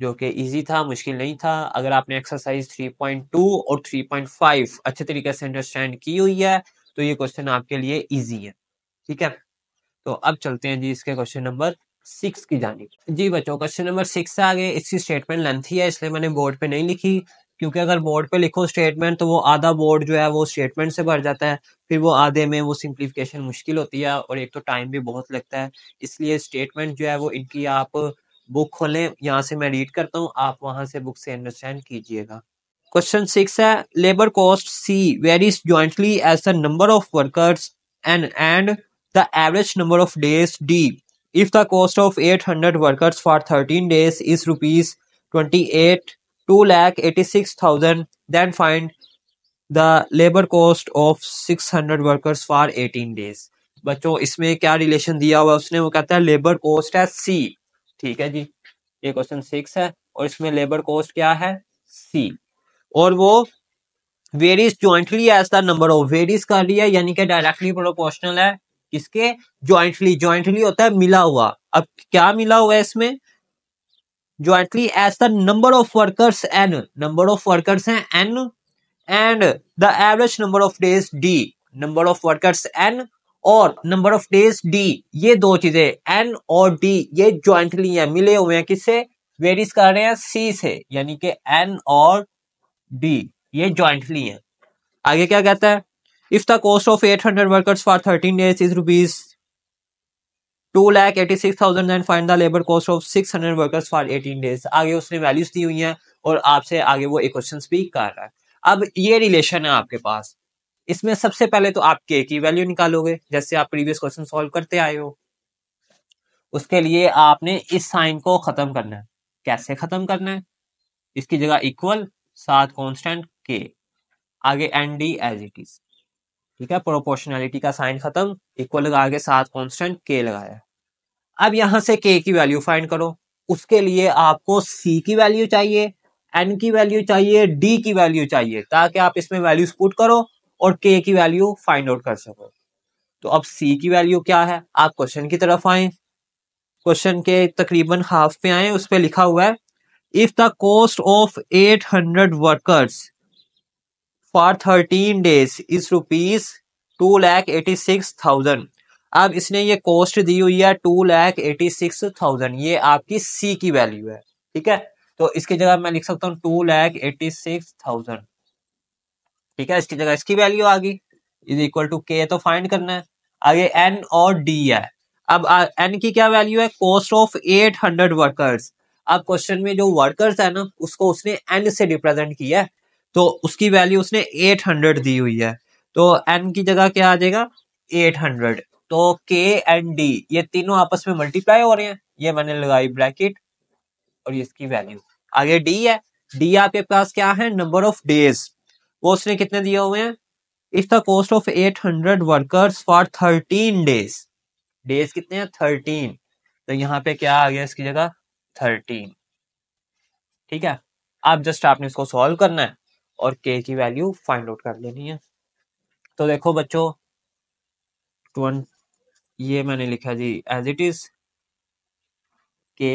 Speaker 1: जो कि इजी था मुश्किल नहीं था अगर आपने एक्सरसाइज 3.2 और 3.5 अच्छे तरीके से अंडरस्टैंड की हुई है तो ये क्वेश्चन आपके लिए इजी है ठीक है तो अब चलते हैं जी इसके क्वेश्चन नंबर सिक्स की जानी जी बच्चों क्वेश्चन नंबर सिक्स आ गए इसकी स्टेटमेंट लेंथी है इसलिए मैंने बोर्ड पे नहीं लिखी क्योंकि अगर बोर्ड पे लिखो स्टेटमेंट तो वो आधा बोर्ड जो है वो स्टेटमेंट से भर जाता है फिर वो आधे में वो सिंप्लीफिकेशन मुश्किल होती है और एक तो टाइम भी बहुत लगता है इसलिए स्टेटमेंट जो है वो इनकी आप बुक खोलें यहाँ से मैं रीड करता हूँ आप वहाँ से बुक से अंडरस्टैंड कीजिएगा क्वेश्चन सिक्स है labour cost C varies jointly as the number of workers and and the average number of days D if the cost of eight hundred workers for thirteen days is rupees twenty eight two lakh eighty six thousand then find the labour cost of six hundred workers for eighteen days बच्चों इसमें क्या relation दिया हुआ उसने वो कहता है labour cost है सी ठीक है जी ये क्वेश्चन सिक्स है और इसमें लेबर कॉस्ट क्या है सी और वो varies jointly as the number of varies कर रही है यानी कि डायरेक्टली प्रोपोर्शनल है इसके ज्वाइंटली ज्वाइंटली होता है मिला हुआ अब क्या मिला हुआ है इसमें jointly as the number of workers n number of workers हैं n and the average number of days d number of workers n और नंबर ऑफ डेज डी ये दो चीजें एन और डी ये ज्वाइंटली हैं मिले हुए हैं किससे वेरिस कर रहे हैं सी से यानी कि एन और डी ये ज्वाइंटली हैं आगे क्या कहता है if the cost of eight hundred workers for thirteen days is rupees two lakh eighty six thousand and find the labour cost of six hundred workers for eighteen days आगे उसने values दी हुई हैं और आपसे आगे वो एक क्वेश्चन भी कर रहा है अब ये रिलेशन है आपके पास इसमें सबसे पहले तो आप के की वैल्यू निकालोगे जैसे आप प्रीवियस क्वेश्चन सॉल्व करते आए हो उसके लिए आपने इस साइन को खत्म करना है कैसे खत्म करना है इसकी जगह इक्वल साथ कॉन्स्टेंट के आगे N D as it is ठीक है प्रोपोर्शनैलिटी का साइन खत्म इक्वल लगा के साथ कॉन्स्टेंट के लगाया अब यहां से के की वैल्यू फाइंड करो उसके लिए आपको सी की वैल्यू चाहिए एन की वैल्यू चाहिए डी की वैल्यू चाहिए ताकि आप इसमें वैल्यू स्पूट करो और के की वैल्यू फाइंड आउट कर सको तो अब सी की वैल्यू क्या है आप क्वेश्चन की तरफ आए क्वेश्चन के तकरीबन हाफ पे आए उस पर लिखा हुआ है if the cost of 800 workers for thirteen days is rupees two lakh eighty six thousand अब इसने ये कॉस्ट दी हुई है two lakh eighty six thousand ये आपकी सी की वैल्यू है ठीक है तो इसकी जगह मैं लिख सकता हूँ two lakh eighty six thousand ठीक है इसकी जगह इसकी वैल्यू आ गई इज इक्वल टू के तो फाइंड करना है आगे एन और डी है अब एन की क्या वैल्यू है cost of eight hundred workers अब क्वेश्चन में जो वर्कर्स है ना उसको उसने एन से रिप्रेजेंट किया है तो उसकी वैल्यू उसने 800 दी हुई है तो एन की जगह क्या आ जाएगा 800 तो के एंड डी ये तीनों आपस में मल्टीप्लाई हो रहे हैं ये मैंने लगाई ब्रैकेट और ये इसकी वैल्यू आगे डी है डी आपके पास क्या है नंबर ऑफ डेज वो उसने कितने दिए हुए हैं if the cost of 800 workers for 13 days days कितने हैं 13 तो यहाँ पे क्या आ गया इसकी जगह 13 ठीक है अब आप जस्ट आपने इसको सॉल्व करना है और के की वैल्यू फाइंड आउट कर लेनी है तो देखो बच्चों ट्वन ये मैंने लिखा जी एज इट इज के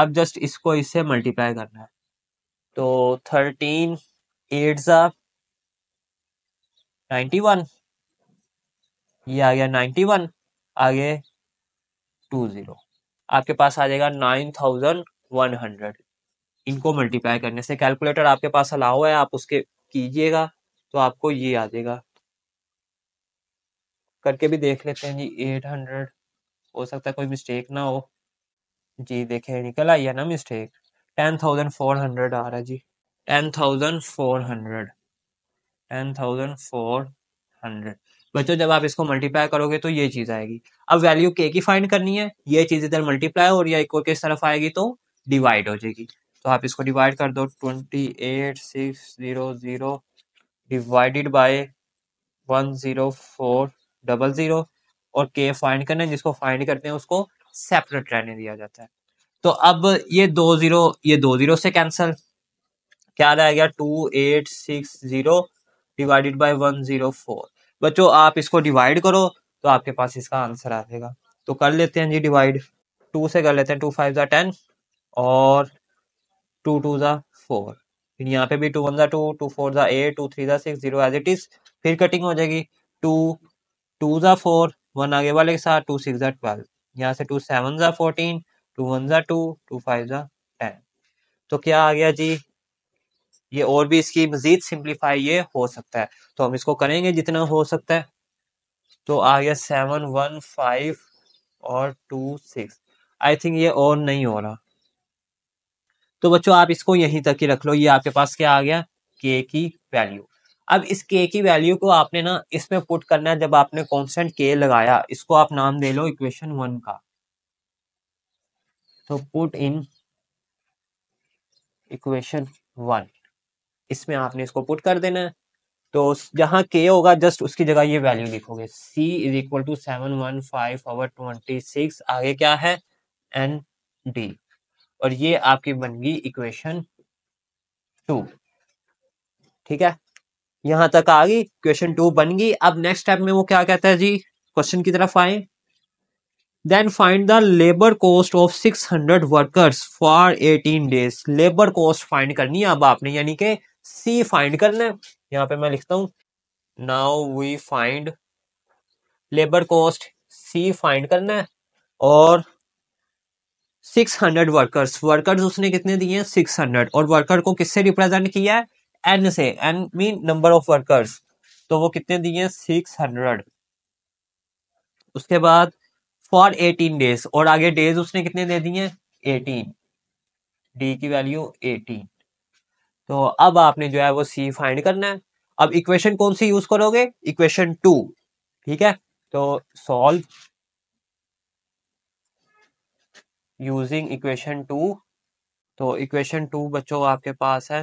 Speaker 1: अब जस्ट इसको इससे मल्टीप्लाई करना है तो थर्टीन एट नाइन्टी वन ये आ गया नाइन्टी वन आगे टू ज़ीरो आपके पास आ जाएगा नाइन थाउजेंड वन हंड्रेड इनको मल्टीप्लाई करने से कैलकुलेटर आपके पास अलाव है आप उसके कीजिएगा तो आपको ये आ जाएगा करके भी देख लेते हैं जी एट हंड्रेड हो सकता है कोई मिस्टेक ना हो जी देखे निकल आई है ना mistake ten thousand four hundred आ रहा है जी ten thousand four hundred ten thousand four hundred बच्चों जब आप इसको मल्टीप्लाई करोगे तो ये चीज़ आएगी अब वैल्यू के की फाइंड करनी है ये चीज़ इधर मल्टीप्लाई हो रही है इक्वल किस तरफ आएगी तो डिवाइड हो जाएगी तो आप इसको डिवाइड कर दो twenty eight six zero zero divided by one zero four double zero और के फाइंड करना है जिसको फाइंड करते हैं उसको सेपरेट रहने दिया जाता है तो अब ये दो ज़ीरो ये दो ज़ीरो से कैंसिल क्या रह गया two eight six zero divided by one zero four बच्चों आप इसको डिवाइड करो तो आपके पास इसका आंसर आ जाएगा तो कर लेते हैं जी डिवाइड टू से कर लेते हैं टू फाइव ज़ा टेन और टू टू ज़ा फोर फिर यहाँ पे भी टू वन ज़ा टू टू फोर ज़ा एट टू थ्री ज़ा six zero as it is फिर कटिंग हो जाएगी टू टू ज़ा फोर वन आगे वाले के साथ टू सिक्स ज़ा ट्वेल्व यहाँ से टू सेवन ज़ा फोर्टीन टू वन ज़ा टू टू फाइव ज़ा टेन तो क्या आ गया जी ये और भी इसकी मजीद सिंप्लीफाई ये हो सकता है तो हम इसको करेंगे जितना हो सकता है तो आ गया सेवन वन फाइव और टू सिक्स आई थिंक ये और नहीं हो रहा तो बच्चों आप इसको यहीं तक ही रख लो ये आपके पास क्या आ गया के की वैल्यू अब इस के की वैल्यू को आपने ना इसमें पुट करना है जब आपने कॉन्स्टेंट के लगाया इसको आप नाम दे लो इक्वेशन वन का तो पुट इन इक्वेशन वन इसमें आपने इसको पुट कर देना है तो जहां के होगा जस्ट उसकी जगह ये वैल्यू लिखोगे c is equal to seven one five over twenty six आगे क्या है एन डी और ये आपकी बन गई इक्वेशन टू ठीक है यहां तक आ गई क्वेश्चन टू बन गई अब नेक्स्ट स्टेप में वो क्या कहता है जी क्वेश्चन की तरफ आए then find the labour cost of 600 workers for 18 days labour cost find करनी है अब आपने यानी के सी फाइंड करना है यहाँ पे मैं लिखता हूं now we find labour cost C find करना है और सिक्स हंड्रेड वर्कर्स वर्कर्स उसने कितने दिए हैं सिक्स हंड्रेड और वर्कर को किससे रिप्रेजेंट किया है एन से N mean number of workers तो वो कितने दिए हैं सिक्स हंड्रेड उसके बाद फॉर एटीन डेज और आगे डेज उसने कितने दे दिए एटीन डी की वैल्यू एटीन तो अब आपने जो है वो सी फाइंड करना है अब इक्वेशन कौन सी यूज करोगे इक्वेशन टू ठीक है तो सॉल्व यूजिंग इक्वेशन टू तो इक्वेशन टू बच्चों आपके पास है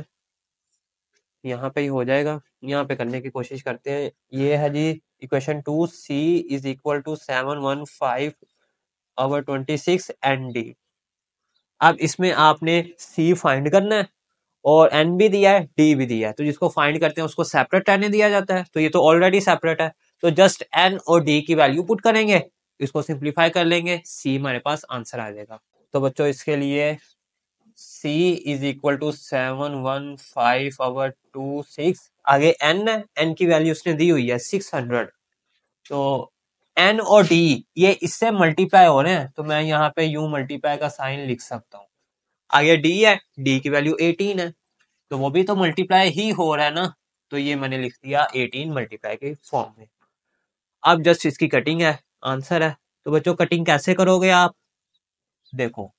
Speaker 1: यहाँ पे ही हो जाएगा यहाँ पे करने की कोशिश करते हैं ये है जी equation two C is equal to seven one five over twenty six N D अब इसमें आपने सी फाइंड करना है और एन भी दिया है डी भी दिया है तो जिसको फाइंड करते हैं उसको सेपरेट टेन दिया जाता है तो ये तो ऑलरेडी सेपरेट है तो जस्ट एन और डी की वैल्यू पुट करेंगे इसको सिंप्लीफाई कर लेंगे सी हमारे पास आंसर आ जाएगा तो बच्चों इसके लिए C is equal to seven one five over two six आगे एन है एन की वैल्यू उसने दी हुई है सिक्स हंड्रेड तो एन और डी ये इससे मल्टीप्लाई हो रहे हैं तो मैं यहाँ पे यू मल्टीप्लाई का साइन लिख सकता हूँ आगे डी है डी की वैल्यू एटीन है तो वो भी तो मल्टीप्लाई ही हो रहा है ना तो ये मैंने लिख दिया एटीन मल्टीप्लाई के फॉर्म में अब जस्ट इसकी कटिंग है आंसर है तो बच्चों कटिंग कैसे करोगे आप देखो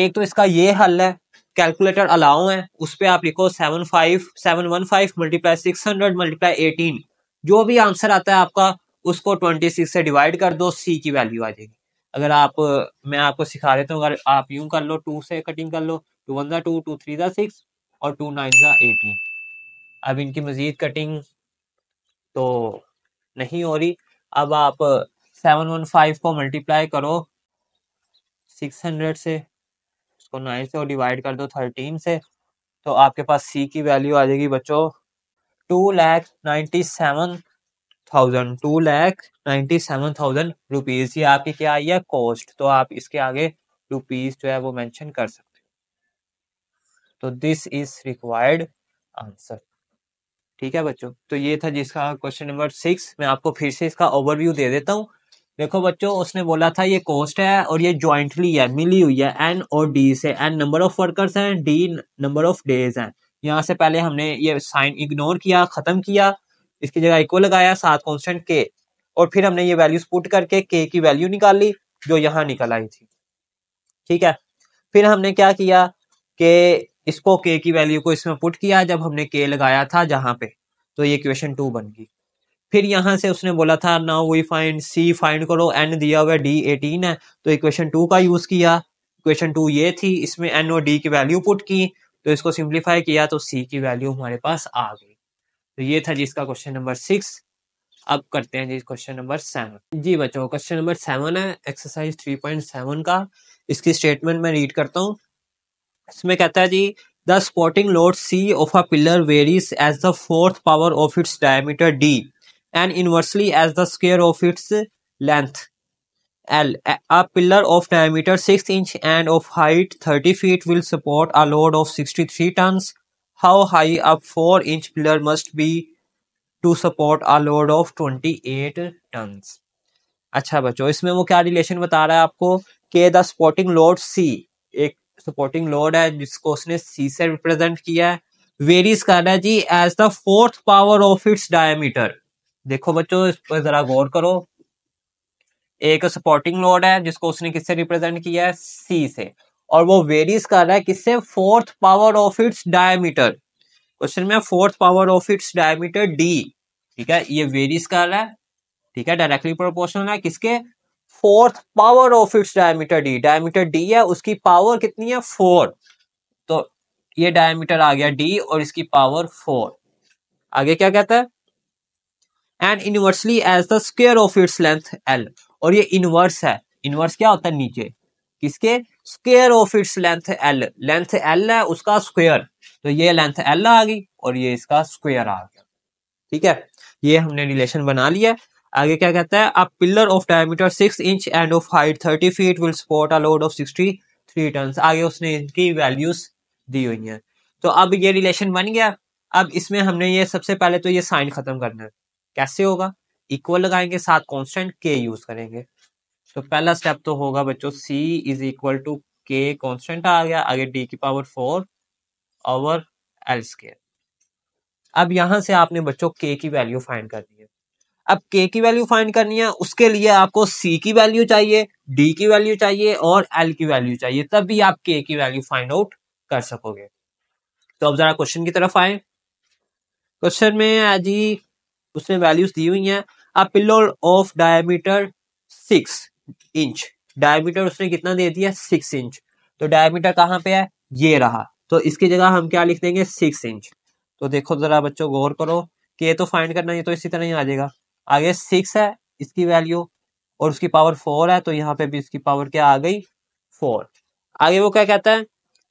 Speaker 1: एक तो इसका ये हल है कैलकुलेटर अलाउ है उस पर आप लिखो seven five seven one five multiply six hundred multiply eighteen जो भी आंसर आता है आपका उसको ट्वेंटी सिक्स से डिवाइड कर दो सी की वैल्यू आ जाएगी अगर आप मैं आपको सिखा देता हूँ अगर आप यूं कर लो टू से कटिंग कर लो two one two two two three ज़ा सिक्स और टू नाइन ज़ा एटीन अब इनकी मज़ीद कटिंग तो नहीं हो रही अब आप सेवन वन फाइव को मल्टीप्लाई करो सिक्स हंड्रेड से उसको नाइन से और डिवाइड कर दो थर्टीन से तो आपके पास सी की वैल्यू आ जाएगी बच्चों two lakh ninety seven thousand two lakh ninety seven thousand rupees ये आपकी क्या आई है कॉस्ट तो आप इसके आगे रुपीज़ जो है वो मेंशन कर सकते हो तो दिस इज रिक्वायर्ड आंसर ठीक है बच्चों तो ये था जिसका क्वेश्चन नंबर सिक्स मैं आपको फिर से इसका ओवरव्यू दे देता हूँ देखो बच्चों उसने बोला था ये कोस्ट है और ये ज्वाइंटली है मिली हुई है एन और डी से एन नंबर ऑफ वर्कर्स हैं डी नंबर ऑफ डेज हैं यहाँ से पहले हमने ये साइन इग्नोर किया खत्म किया इसकी जगह इक्वल लगाया साथ कॉन्स्टेंट के और फिर हमने ये वैल्यूज पुट करके के की वैल्यू निकाल ली जो यहाँ निकल आई थी ठीक है फिर हमने क्या किया के इसको के की वैल्यू को इसमें पुट किया जब हमने के लगाया था जहां पे तो ये क्वेश्चन टू बन गई फिर यहाँ से उसने बोला था now we find C find करो एन दिया हुआ डी एटीन है तो इक्वेशन टू का यूज किया इक्वेशन टू ये थी इसमें एन और डी की वैल्यू पुट की तो इसको सिंप्लीफाई किया तो सी की वैल्यू हमारे पास आ गई तो ये था जी इसका क्वेश्चन नंबर सिक्स अब करते हैं जी क्वेश्चन नंबर सेवन जी बच्चों क्वेश्चन नंबर सेवन है एक्सरसाइज थ्री पॉइंट सेवन का इसकी स्टेटमेंट मैं रीड करता हूँ इसमें कहता है जी the supporting load C of a pillar varies as the fourth power of its diameter D and inversely as the square of its length L a pillar of diameter six inch and of height thirty feet will support a load of sixty three tons how high a four inch pillar must be to support a load of twenty eight ton अच्छा बच्चो इसमें वो क्या relation बता रहा है आपको के द स्पॉटिंग लोड सी एक सपोर्टिंग लोड है जिसको उसने सी से रिप्रेजेंट किया है वेरीज कर रहा है जी as the fourth power of its diameter देखो बच्चों इस पर जरा गौर करो एक सपोर्टिंग लोड है जिसको उसने किससे रिप्रेजेंट किया है सी से और वो वेरीज कर रहा है किससे fourth power of its diameter question में fourth power of its diameter D ठीक है ये वेरीज कर रहा है ठीक है डायरेक्टली प्रोपोर्शनल है किसके fourth power of its diameter D diameter D है उसकी पावर कितनी है फोर तो ये डायमीटर आ गया डी और इसकी पावर फोर आगे क्या कहता है and inversely as the square of its length L और ये इनवर्स है इनवर्स क्या होता है नीचे किसके square of its length L length L है उसका स्क्वेयर तो ये लेंथ एल आ गई और ये इसका स्क्वेयर आ गया ठीक है ये हमने रिलेशन बना लिया आगे क्या कहता है a pillar of diameter six inch and of height thirty feet will support a load of sixty three ton आगे उसने इनकी वैल्यूज दी हुई है तो अब ये रिलेशन बन गया अब इसमें हमने ये सबसे पहले तो ये साइन खत्म करना है कैसे होगा इक्वल लगाएंगे साथ कांस्टेंट के यूज करेंगे तो पहला स्टेप तो होगा बच्चों C is equal to K constant आ गया आगे डी की power four over L square अब यहां से आपने बच्चों के की वैल्यू फाइंड करनी है अब के की वैल्यू फाइंड करनी है उसके लिए आपको सी की वैल्यू चाहिए डी की वैल्यू चाहिए और एल की वैल्यू चाहिए तब भी आप के की वैल्यू फाइंड आउट कर सकोगे तो अब जरा क्वेश्चन की तरफ आए क्वेश्चन में जी उसने वैल्यूज दी हुई हैं अब pillar of diameter six inch diameter उसने कितना दे दिया सिक्स इंच तो डायमीटर कहाँ पे है ये रहा तो इसकी जगह हम क्या लिख देंगे सिक्स इंच तो देखो जरा बच्चों गौर करो के तो फाइंड करना ये तो इसी तरह ही आ जाएगा आगे सिक्स है इसकी वैल्यू और उसकी पावर फोर है तो यहाँ पे भी इसकी पावर क्या आ गई फोर आगे वो क्या कहता है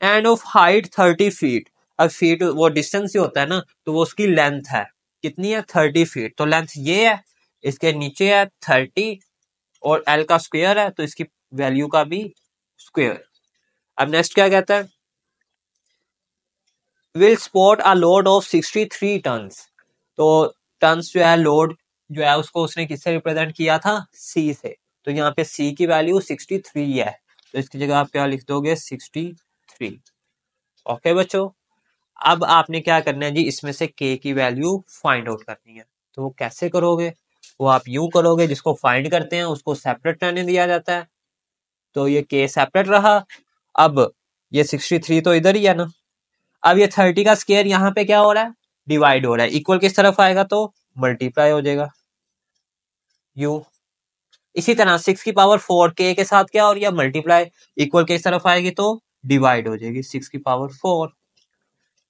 Speaker 1: and of height thirty feet अब फीट वो डिस्टेंस ही होता है ना तो वो उसकी लेंथ है कितनी है थर्टी फीट तो लेंथ ये है इसके नीचे है थर्टी और एल का स्क्वेयर है तो इसकी वैल्यू का भी स्क्वेयर अब नेक्स्ट क्या कहता है will support a load of sixty three ton तो टन जो है लोड जो है उसको उसने किससे रिप्रेजेंट किया था सी से तो यहाँ पे सी की वैल्यू सिक्सटी थ्री है तो इसकी जगह आप क्या लिख दोगे सिक्सटी थ्री ओके बच्चो अब आपने क्या करना है जी इसमें से के की वैल्यू फाइंड आउट करनी है तो वो कैसे करोगे वो आप यू करोगे जिसको फाइंड करते हैं उसको सेपरेट रहने दिया जाता है तो ये के सेपरेट रहा अब ये सिक्सटी थ्री तो इधर ही है ना अब ये थर्टी का स्केयर यहाँ पे क्या हो रहा है डिवाइड हो रहा है इक्वल किस तरफ आएगा तो मल्टीप्लाई हो जाएगा यू इसी तरह सिक्स की पावर फोर के के साथ क्या और या मल्टीप्लाई इक्वल के तरफ आएगी तो डिवाइड हो जाएगी सिक्स की पावर फोर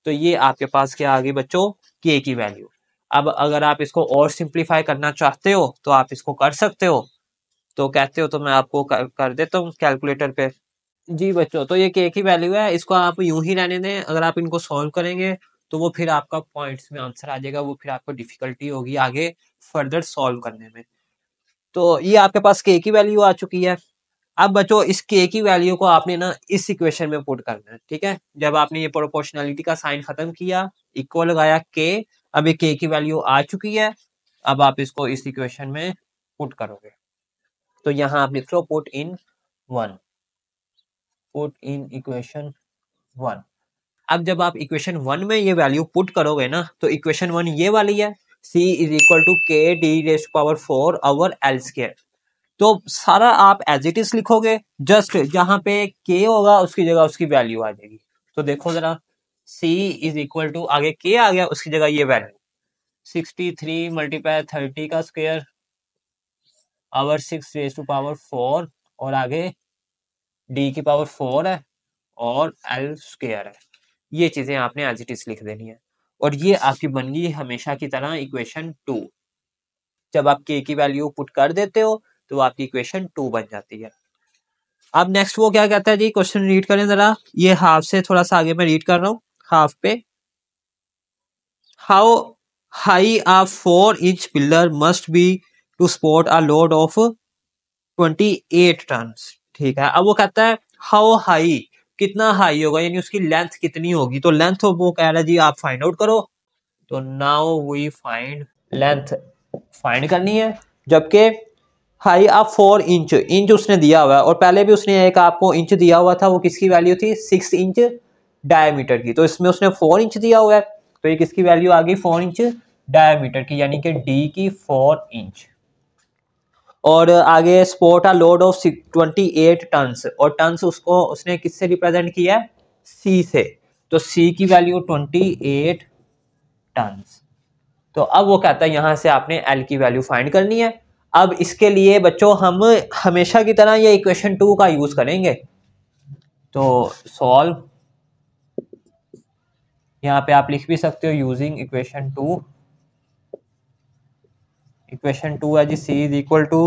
Speaker 1: तो ये आपके पास क्या आ गई बच्चों के की वैल्यू अब अगर आप इसको और सिंप्लीफाई करना चाहते हो तो आप इसको कर सकते हो तो कहते हो तो मैं आपको कर, कर देता हूँ कैलकुलेटर पे जी बच्चों तो ये के की वैल्यू है इसको आप यूं ही रहने दें अगर आप इनको सॉल्व करेंगे तो वो फिर आपका पॉइंट्स में आंसर आ जाएगा वो फिर आपको डिफिकल्टी होगी आगे फर्दर सॉल्व करने में तो ये आपके पास के की वैल्यू आ चुकी है अब बच्चों इस के की वैल्यू को आपने ना इस इक्वेशन में पुट करना है ठीक है जब आपने ये प्रोपोर्शनैलिटी का साइन खत्म किया इक्वल लगाया के अब ये के की वैल्यू आ चुकी है अब आप इसको इस इक्वेशन में पुट करोगे तो यहां आप लिख लो put in one put in equation one अब जब आप इक्वेशन वन में ये वैल्यू पुट करोगे ना तो इक्वेशन वन ये वाली है C is equal to K D raised power four और एल स्केयर तो सारा आप एज इट इज लिखोगे जस्ट जहां पे के होगा उसकी जगह उसकी वैल्यू आ जाएगी तो देखो जरा सी इज इक्वल टू आगे के आ गया उसकी जगह ये value sixty three multiply thirty का square over six raise to power four और आगे डी की पावर फोर है और एल स्क्वेयर है ये चीजें आपने एज इट इज लिख देनी है और ये आपकी बन गई हमेशा की तरह इक्वेशन टू जब आप के की वैल्यू पुट कर देते हो तो आपकी इक्वेशन टू बन जाती है अब नेक्स्ट वो क्या कहता है जी क्वेश्चन रीड करें जरा ये हाफ से थोड़ा सा आगे मैं रीड कर रहा हूँ हाफ पे how high a four inch pillar must be to support a load of twenty eight ton ठीक है अब वो कहता है हाउ हाई कितना हाई होगा यानी उसकी लेंथ कितनी होगी तो लेंथ वो कह रहा है जी आप फाइंड आउट करो तो now we find length find करनी है जबकि हाई आप फोर इंच इंच उसने दिया हुआ है और पहले भी उसने एक आपको इंच दिया हुआ था वो किसकी वैल्यू थी सिक्स इंच डायमीटर की तो इसमें उसने फोर इंच दिया हुआ है तो ये किसकी वैल्यू आ गई फोर इंच डायमीटर की यानी कि डी की फोर इंच और आगे support a load of twenty eight tons और टन्स उसको उसने किससे रिप्रेजेंट किया सी से तो सी की वैल्यू ट्वेंटी एट टन्स तो अब वो कहता है यहां से आपने एल की वैल्यू फाइंड करनी है अब इसके लिए बच्चों हम हमेशा की तरह ये इक्वेशन टू का यूज़ करेंगे तो सॉल्व यहाँ पे आप लिख भी सकते हो using equation two equation two है जी C is equal to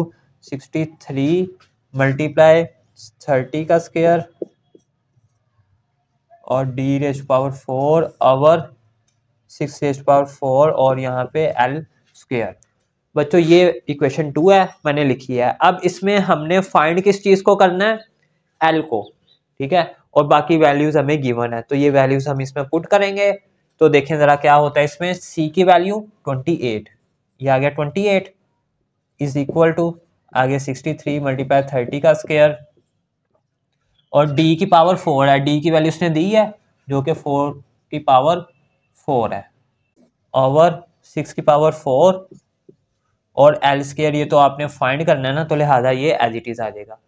Speaker 1: sixty three multiply thirty का स्केयर और D raised power four over six raise power four और यहाँ पे एल स्क्वेयर बच्चों ये इक्वेशन टू है मैंने लिखी है अब इसमें हमने फाइंड किस चीज़ को करना है एल को ठीक है और बाकी वैल्यूज़ हमें गिवन है तो ये वैल्यूज़ हम इसमें पुट करेंगे तो देखें ज़रा क्या होता है इसमें सी की वैल्यू ट्वेंटी एट ये आ गया twenty eight is equal to गया सिक्सटी थ्री मल्टीपाई थर्टी का स्केयर और डी की पावर फोर है डी की वैल्यू उसने दी है जो कि फोर की पावर फोर है ओवर सिक्स की पावर फोर और एल स्केयर ये तो आपने फाइंड करना है ना तो लिहाजा ये एज इट इज़ आ जाएगा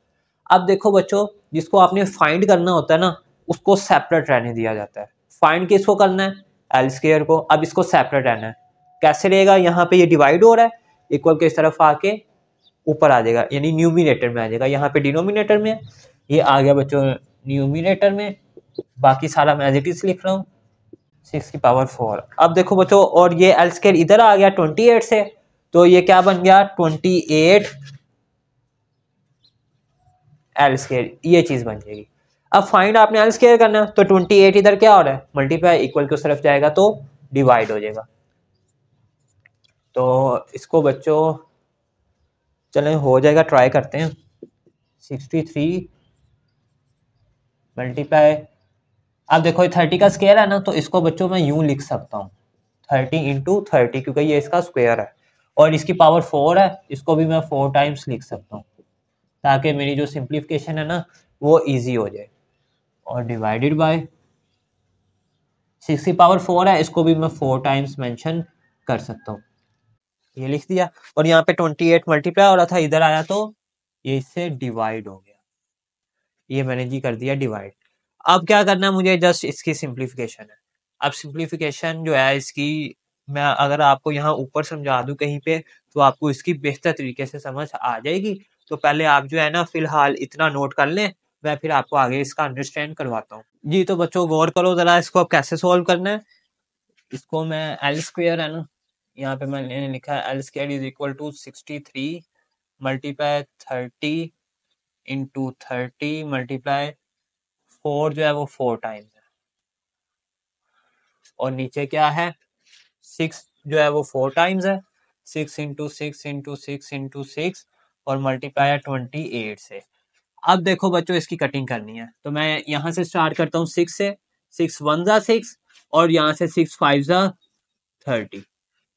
Speaker 1: अब देखो बच्चों जिसको आपने फाइंड करना होता है ना उसको सेपरेट रहने दिया जाता है फाइंड किसको करना है एल स्केयर को अब इसको सेपरेट रहना है कैसे रहेगा यहाँ पे ये डिवाइड हो रहा है इक्वल के इस तरफ आके ऊपर आ जाएगा यानी न्यूमिनेटर में आ जाएगा यहाँ पे डिनोमिनेटर में ये आ गया बच्चों न्यूमिनेटर में बाकी सारा मैं एज लिख रहा हूँ सिक्स की पावर फोर अब देखो बच्चों और ये एल स्केर इधर आ गया ट्वेंटी एट से तो ये क्या बन गया ट्वेंटी एट एल स्केयर ये चीज़ बन जाएगी अब फाइंड आपने एल स्केयर करना तो ट्वेंटी एट इधर क्या हो रहा है मल्टीप्लाई इक्वल की उस तरफ जाएगा तो डिवाइड हो जाएगा तो इसको बच्चों चलें हो जाएगा ट्राई करते हैं सिक्सटी थ्री मल्टीप्लाई अब देखो ये थर्टी का स्केयर है ना तो इसको बच्चों मैं यूं लिख सकता हूँ थर्टी इंटू थर्टी क्योंकि ये इसका स्क्वायर है और इसकी पावर फोर है इसको भी मैं फोर टाइम्स लिख सकता हूँ ताकि मेरी जो सिंप्लीफिकेशन है ना वो इजी हो जाए और डिवाइडेड बाय सिक्स की पावर फोर है इसको भी मैं फोर टाइम्स मेंशन कर सकता हूँ ये लिख दिया और यहाँ पे ट्वेंटी एट मल्टीप्लाई हो रहा था इधर आया तो ये इससे डिवाइड हो गया ये मैंने जी कर दिया डिवाइड अब क्या करना है मुझे जस्ट इसकी सिंप्लीफिकेशन है अब सिंप्लीफिकेशन जो है इसकी मैं अगर आपको यहाँ ऊपर समझा दू कहीं पे तो आपको इसकी बेहतर तरीके से समझ आ जाएगी तो पहले आप जो है ना फिलहाल इतना नोट कर लें मैं फिर आपको आगे इसका अंडरस्टैंड करवाता हूँ जी तो बच्चों गौर करो ज़रा इसको अब कैसे सॉल्व करना है इसको मैं एल स्क्वेयर है ना यहाँ पे मैंने लिखा है L square is equal to sixty three multiply thirty into thirty multiply four जो है वो फोर टाइम्स है और नीचे क्या है सिक्स जो है वो फोर टाइम्स है six into six into six into six और मल्टीप्लाई है ट्वेंटी एट से अब देखो बच्चों इसकी कटिंग करनी है तो मैं यहाँ से स्टार्ट करता हूँ सिक्स से सिक्स वन ज़ा सिक्स और यहाँ से सिक्स फाइव ज़ा थर्टी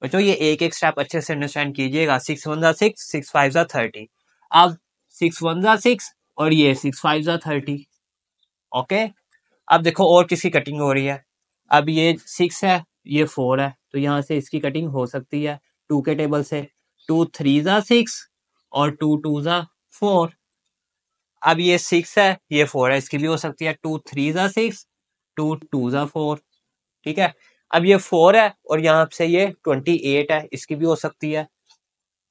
Speaker 1: बच्चों तो ये एक एक स्टेप अच्छे से अंडरस्टैंड कीजिएगा सिक्स वन ज़ा सिक्स सिक्स फाइव ज़ा थर्टी अब सिक्स वन ज़ा सिक्स और ये सिक्स फाइव ज़ा थर्टी ओके अब देखो और किसकी कटिंग हो रही है अब ये सिक्स है ये फोर है तो यहाँ से इसकी कटिंग हो सकती है टू के टेबल से टू थ्री ज़ा सिक्स और टू टू ज़ा फोर अब ये सिक्स है ये फोर है इसकी भी हो सकती है टू थ्री ज़ा सिक्स टू टू ज़ा फोर ठीक है अब ये फोर है और यहाँ से ये ट्वेंटी एट है इसकी भी हो सकती है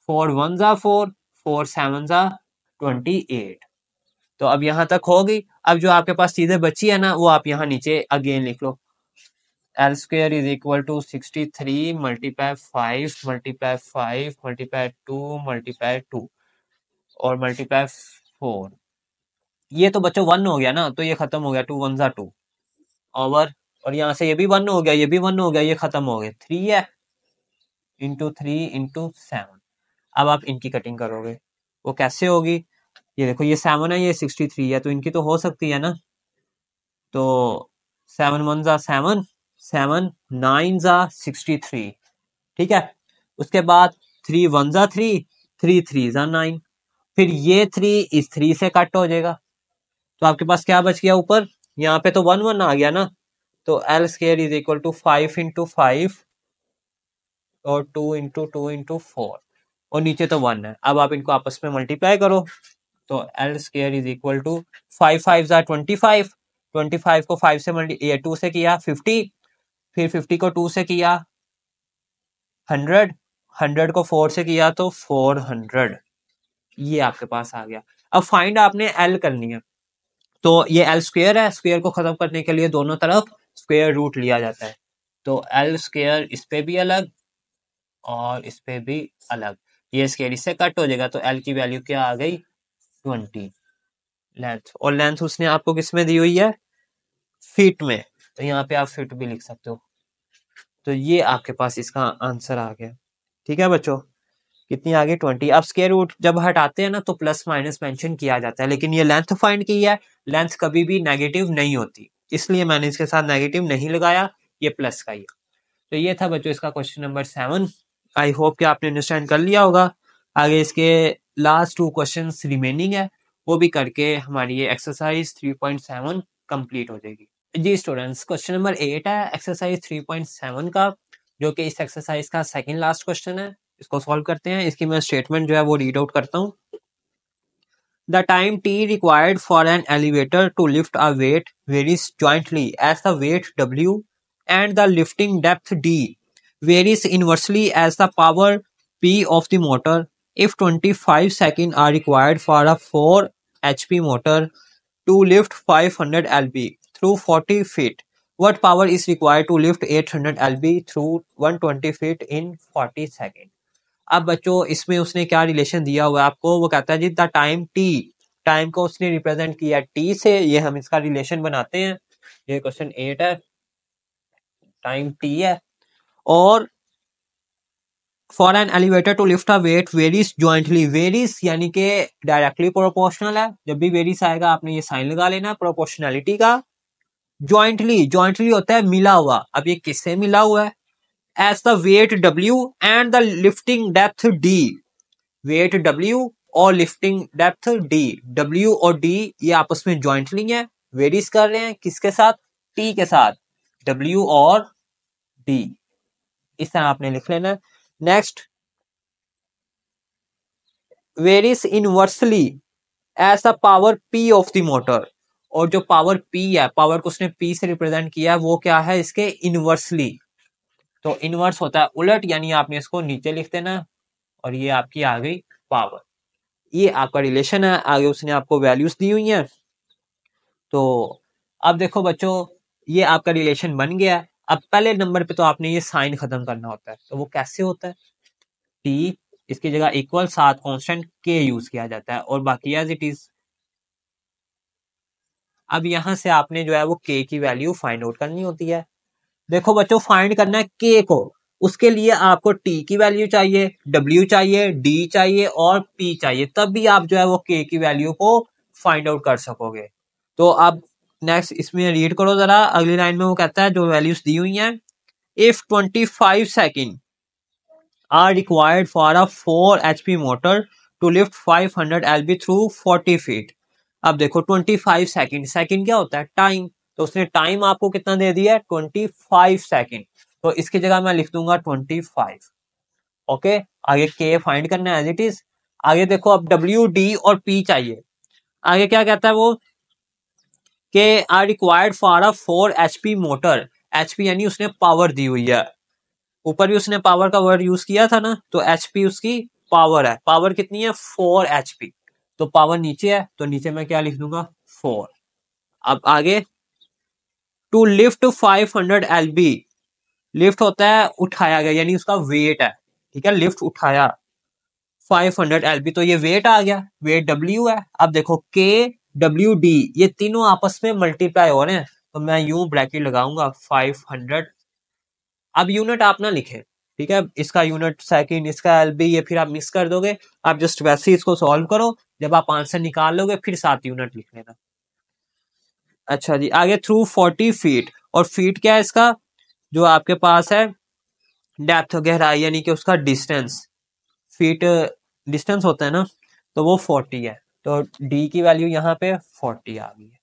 Speaker 1: फोर वन जा फोर फोर सेवन जा ट्वेंटी एट तो अब यहाँ तक हो गई अब जो आपके पास चीजें बची है ना वो आप यहाँ नीचे अगेन लिख लो L square is equal to sixty three multiply five multiply five multiply two multiply two और मल्टीपाई फोर ये तो बच्चों वन हो गया ना तो ये खत्म हो गया टू वन जा टू ओवर और यहाँ से ये भी वन हो गया ये भी वन हो गया ये खत्म हो गया थ्री है इंटू थ्री इंटू सेवन अब आप इनकी कटिंग करोगे वो कैसे होगी ये देखो ये सेवन है ये सिक्सटी थ्री है तो इनकी तो हो सकती है ना तो सेवन वन ज़ा सेवन सेवन नाइन ज़ा सिक्सटी थ्री ठीक है उसके बाद थ्री वन ज़ा थ्री थ्री थ्री ज़ा नाइन फिर ये थ्री इस थ्री से कट हो जाएगा तो आपके पास क्या बच गया ऊपर यहाँ पे तो वन वन आ गया ना तो L square is equal to five into five और two into two into four और नीचे तो वन है अब आप इनको आपस में मल्टीप्लाई करो तो L square is equal to five five जार ट्वेंटी फाइव ट्वेंटी फाइव को फाइव से मल्टी टू से किया फिफ्टी फिर फिफ्टी को टू से किया हंड्रेड हंड्रेड को फोर से किया तो फोर हंड्रेड ये आपके पास आ गया अब फाइंड आपने एल करनी है तो ये एल स्क्वेयर है स्क्वेयर को खत्म करने के लिए दोनों तरफ स्क्वेयर रूट लिया जाता है तो एल स्केयर इस पर भी अलग और इस पर भी अलग ये स्केयर इससे कट हो जाएगा तो एल की वैल्यू क्या आ गई ट्वेंटी लेंथ और लेंथ उसने आपको किस में दी हुई है फीट में तो यहाँ पे आप फीट भी लिख सकते हो तो ये आपके पास इसका आंसर आ गया ठीक है बच्चों कितनी आ गई ट्वेंटी अब स्केयर रूट जब हटाते हैं ना तो प्लस माइनस मेंशन किया जाता है लेकिन ये लेंथ फाइंड की है लेंथ कभी भी नेगेटिव नहीं होती इसलिए मैंने इसके साथ नेगेटिव नहीं लगाया ये प्लस का ही तो ये था बच्चों इसका question number seven I hope कि आपने अंडरस्टैंड कर लिया होगा आगे इसके लास्ट टू क्वेश्चन रिमेनिंग है वो भी करके हमारी ये exercise three point seven complete हो जाएगी जी स्टूडेंट्स क्वेश्चन नंबर एट है एक्सरसाइज थ्री पॉइंट सेवन का जो कि इस एक्सरसाइज का सेकेंड लास्ट क्वेश्चन है इसको सॉल्व करते हैं इसकी मैं स्टेटमेंट जो है वो रीड आउट करता हूँ The time t required for an elevator to lift a weight varies jointly as the weight w and the lifting depth d varies inversely as the power p of the motor. If 25 seconds are required for a 4 HP motor to lift 500 lb through 40 feet, what power is required to lift 800 lb through 120 feet in 40 seconds? अब बच्चों इसमें उसने क्या relation दिया हुआ है आपको वो कहता है जी द टाइम टी टाइम को उसने रिप्रेजेंट किया टी से ये हम इसका रिलेशन बनाते हैं ये क्वेश्चन एट है टाइम टी है और for an elevator to lift a weight varies jointly varies यानी कि डायरेक्टली प्रोपोर्शनल है जब भी वेरीज आएगा आपने ये साइन लगा लेना प्रोपोर्शनैलिटी का ज्वाइंटली ज्वाइंटली होता है मिला हुआ अब ये किससे मिला हुआ है as the weight W and the lifting depth D. Weight W और लिफ्टिंग डेप्थ D. W और D ये आपस में ज्वाइंटली है वेरीज कर रहे हैं किसके साथ T के साथ W और D. इस तरह आपने लिख लेना next varies inversely as the power P of the motor और जो पावर P है पावर को उसने P से रिप्रेजेंट किया है वो क्या है इसके इनवर्सली तो इनवर्स होता है उलट यानी आपने इसको नीचे लिख देना और ये आपकी आ गई पावर ये आपका रिलेशन है आगे उसने आपको वैल्यूज दी हुई है तो अब देखो बच्चों ये आपका रिलेशन बन गया अब पहले नंबर पे तो आपने ये साइन खत्म करना होता है तो वो कैसे होता है टी इसकी जगह इक्वल साथ कांस्टेंट के यूज किया जाता है और बाकी एज इट इज अब यहां से आपने जो है वो के की वैल्यू फाइंड आउट करनी होती है देखो बच्चों फाइंड करना है के को उसके लिए आपको टी की वैल्यू चाहिए डब्ल्यू चाहिए डी चाहिए और पी चाहिए तब भी आप जो है वो के की वैल्यू को फाइंड आउट कर सकोगे तो अब नेक्स्ट इसमें रीड करो जरा अगली लाइन में वो कहता है जो वैल्यूज दी हुई हैं if twenty five second are required for a four H P motor to lift five hundred L B through forty feet अब देखो ट्वेंटी फाइव सेकेंड सेकेंड क्या होता है टाइम तो उसने टाइम आपको कितना दे दिया है ट्वेंटी फाइव सेकेंड तो इसकी जगह मैं लिख दूंगा ट्वेंटी फाइव ओके आगे के फाइंड करना है एज इट इज आगे देखो अब डब्ल्यू डी और पी चाहिए आगे क्या कहता है वो के are required for a four H P motor H P यानी उसने पावर दी हुई है ऊपर भी उसने पावर का वर्ड यूज किया था ना तो एच पी उसकी पावर है पावर कितनी है फोर एच पी तो पावर नीचे है तो नीचे मैं क्या लिख दूंगा फोर अब आगे to lift 500 hundred L B lift होता है उठाया गया यानी उसका वेट है ठीक है लिफ्ट उठाया 500 हंड्रेड एल बी तो ये वेट आ गया वेट डब्ल्यू है अब देखो के डब्ल्यू डी ये तीनों आपस में मल्टीप्लाई हो रहे हैं तो मैं यू ब्रैकेट लगाऊंगा 500 अब यूनिट आप ना लिखें ठीक है इसका यूनिट सेकेंड इसका एल बी ये फिर आप मिस कर दोगे आप जस्ट वैसे ही इसको सॉल्व करो जब आप आंसर निकाल लोगे फिर सात यूनिट लिख लेना अच्छा जी आगे थ्रू फोर्टी फीट और फीट क्या है इसका जो आपके पास है डेप्थ गहराई यानी कि उसका डिस्टेंस फीट डिस्टेंस होता है ना तो वो फोर्टी है तो डी की वैल्यू यहाँ पे फोर्टी आ गई है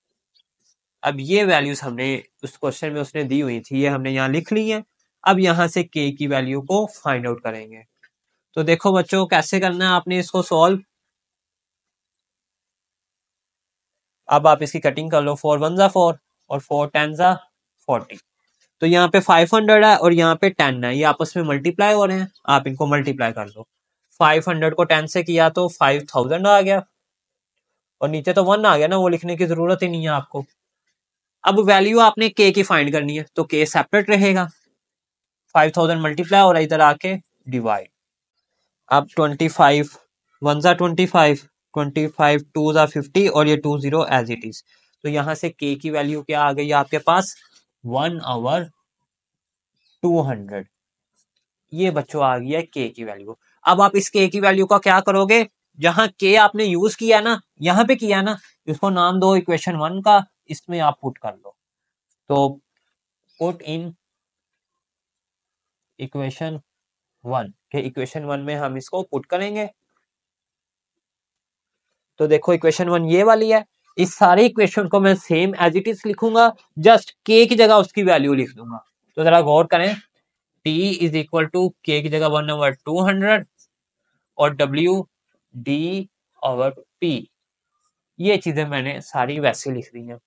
Speaker 1: अब ये वैल्यूज हमने उस क्वेश्चन में उसने दी हुई थी ये हमने यहाँ लिख ली है अब यहाँ से के की वैल्यू को फाइंड आउट करेंगे तो देखो बच्चों कैसे करना है आपने इसको सॉल्व अब आप इसकी कटिंग कर लो फोर वन ज़ा फोर और फोर टेन ज़ा फोर्टी तो यहाँ पे फाइव हंड्रेड है और यहाँ पे टेन है ये आपस में मल्टीप्लाई हो रहे हैं आप इनको मल्टीप्लाई कर लो फाइव हंड्रेड को टेन से किया तो फाइव थाउजेंड आ गया और नीचे तो वन आ गया ना वो लिखने की ज़रूरत ही नहीं है आपको अब वैल्यू आपने के की फाइंड करनी है तो के सेपरेट रहेगा फाइव थाउजेंड मल्टीप्लाई और इधर आके डिवाइड अब ट्वेंटी फाइव वन ज़ा twenty five twenty five two ज़ा फिफ्टी और ये two zero as it is तो यहां से के की वैल्यू क्या आ गई आपके पास वन आवर टू हंड्रेड ये बच्चों आ गया के की वैल्यू अब आप इस के की वैल्यू का क्या करोगे जहां के आपने यूज किया ना यहाँ पे किया ना इसको नाम दो इक्वेशन वन का इसमें आप पुट कर लो तो पुट इन इक्वेशन वन के इक्वेशन वन में हम इसको पुट करेंगे तो देखो इक्वेशन वन ये वाली है इस सारे इक्वेशन को मैं सेम एज इट इज लिखूंगा जस्ट के की जगह उसकी वैल्यू लिख दूंगा तो जरा गौर करें T is equal to K की जगह वन ओवर टू हंड्रेड और डब्ल्यू डी ओवर पी ये चीजें मैंने सारी वैसे लिख दी हैं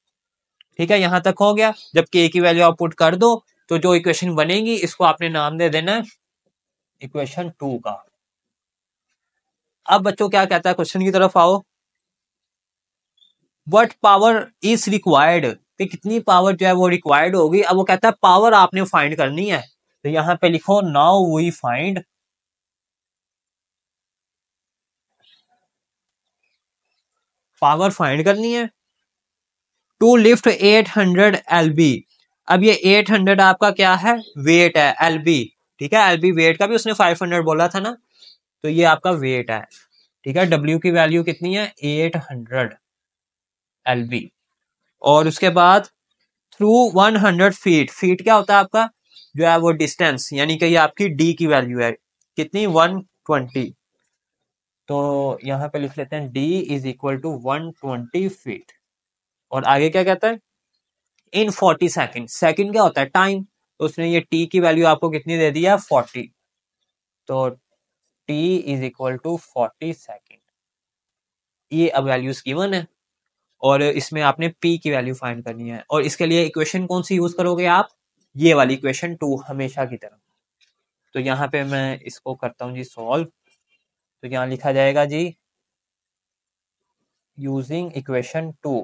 Speaker 1: ठीक है यहां तक हो गया जब के की वैल्यू आप पुट कर दो तो जो इक्वेशन बनेगी इसको आपने नाम दे देना है इक्वेशन टू का अब बच्चों क्या कहता है क्वेश्चन की तरफ आओ वट पावर इज रिक्वायर्ड कि कितनी पावर जो है वो रिक्वायर्ड होगी अब वो कहता है पावर आपने फाइंड करनी है तो यहाँ पे लिखो now we find power find करनी है to lift eight hundred L B अब ये एट हंड्रेड आपका क्या है वेट है एल बी ठीक है एल बी वेट का भी उसने फाइव हंड्रेड बोला था ना तो ये आपका वेट है ठीक है डब्ल्यू की वैल्यू कितनी है एट हंड्रेड एल वी और उसके बाद थ्रू 100 फीट फीट क्या होता है आपका जो है वो डिस्टेंस यानी कि आपकी डी की वैल्यू है कितनी 120 तो यहाँ पे लिख लेते हैं D is equal to 120 feet और आगे क्या कहता है इन 40 सेकंड सेकंड क्या होता है टाइम तो उसने ये टी की वैल्यू आपको कितनी दे दिया फोर्टी 40 तो T is equal to 40 second ये अब वैल्यूज गिवन है और इसमें आपने पी की वैल्यू फाइंड करनी है और इसके लिए इक्वेशन कौन सी यूज करोगे आप ये वाली इक्वेशन टू हमेशा की तरह तो यहाँ पे मैं इसको करता हूँ जी सॉल्व तो यहाँ लिखा जाएगा जी using equation two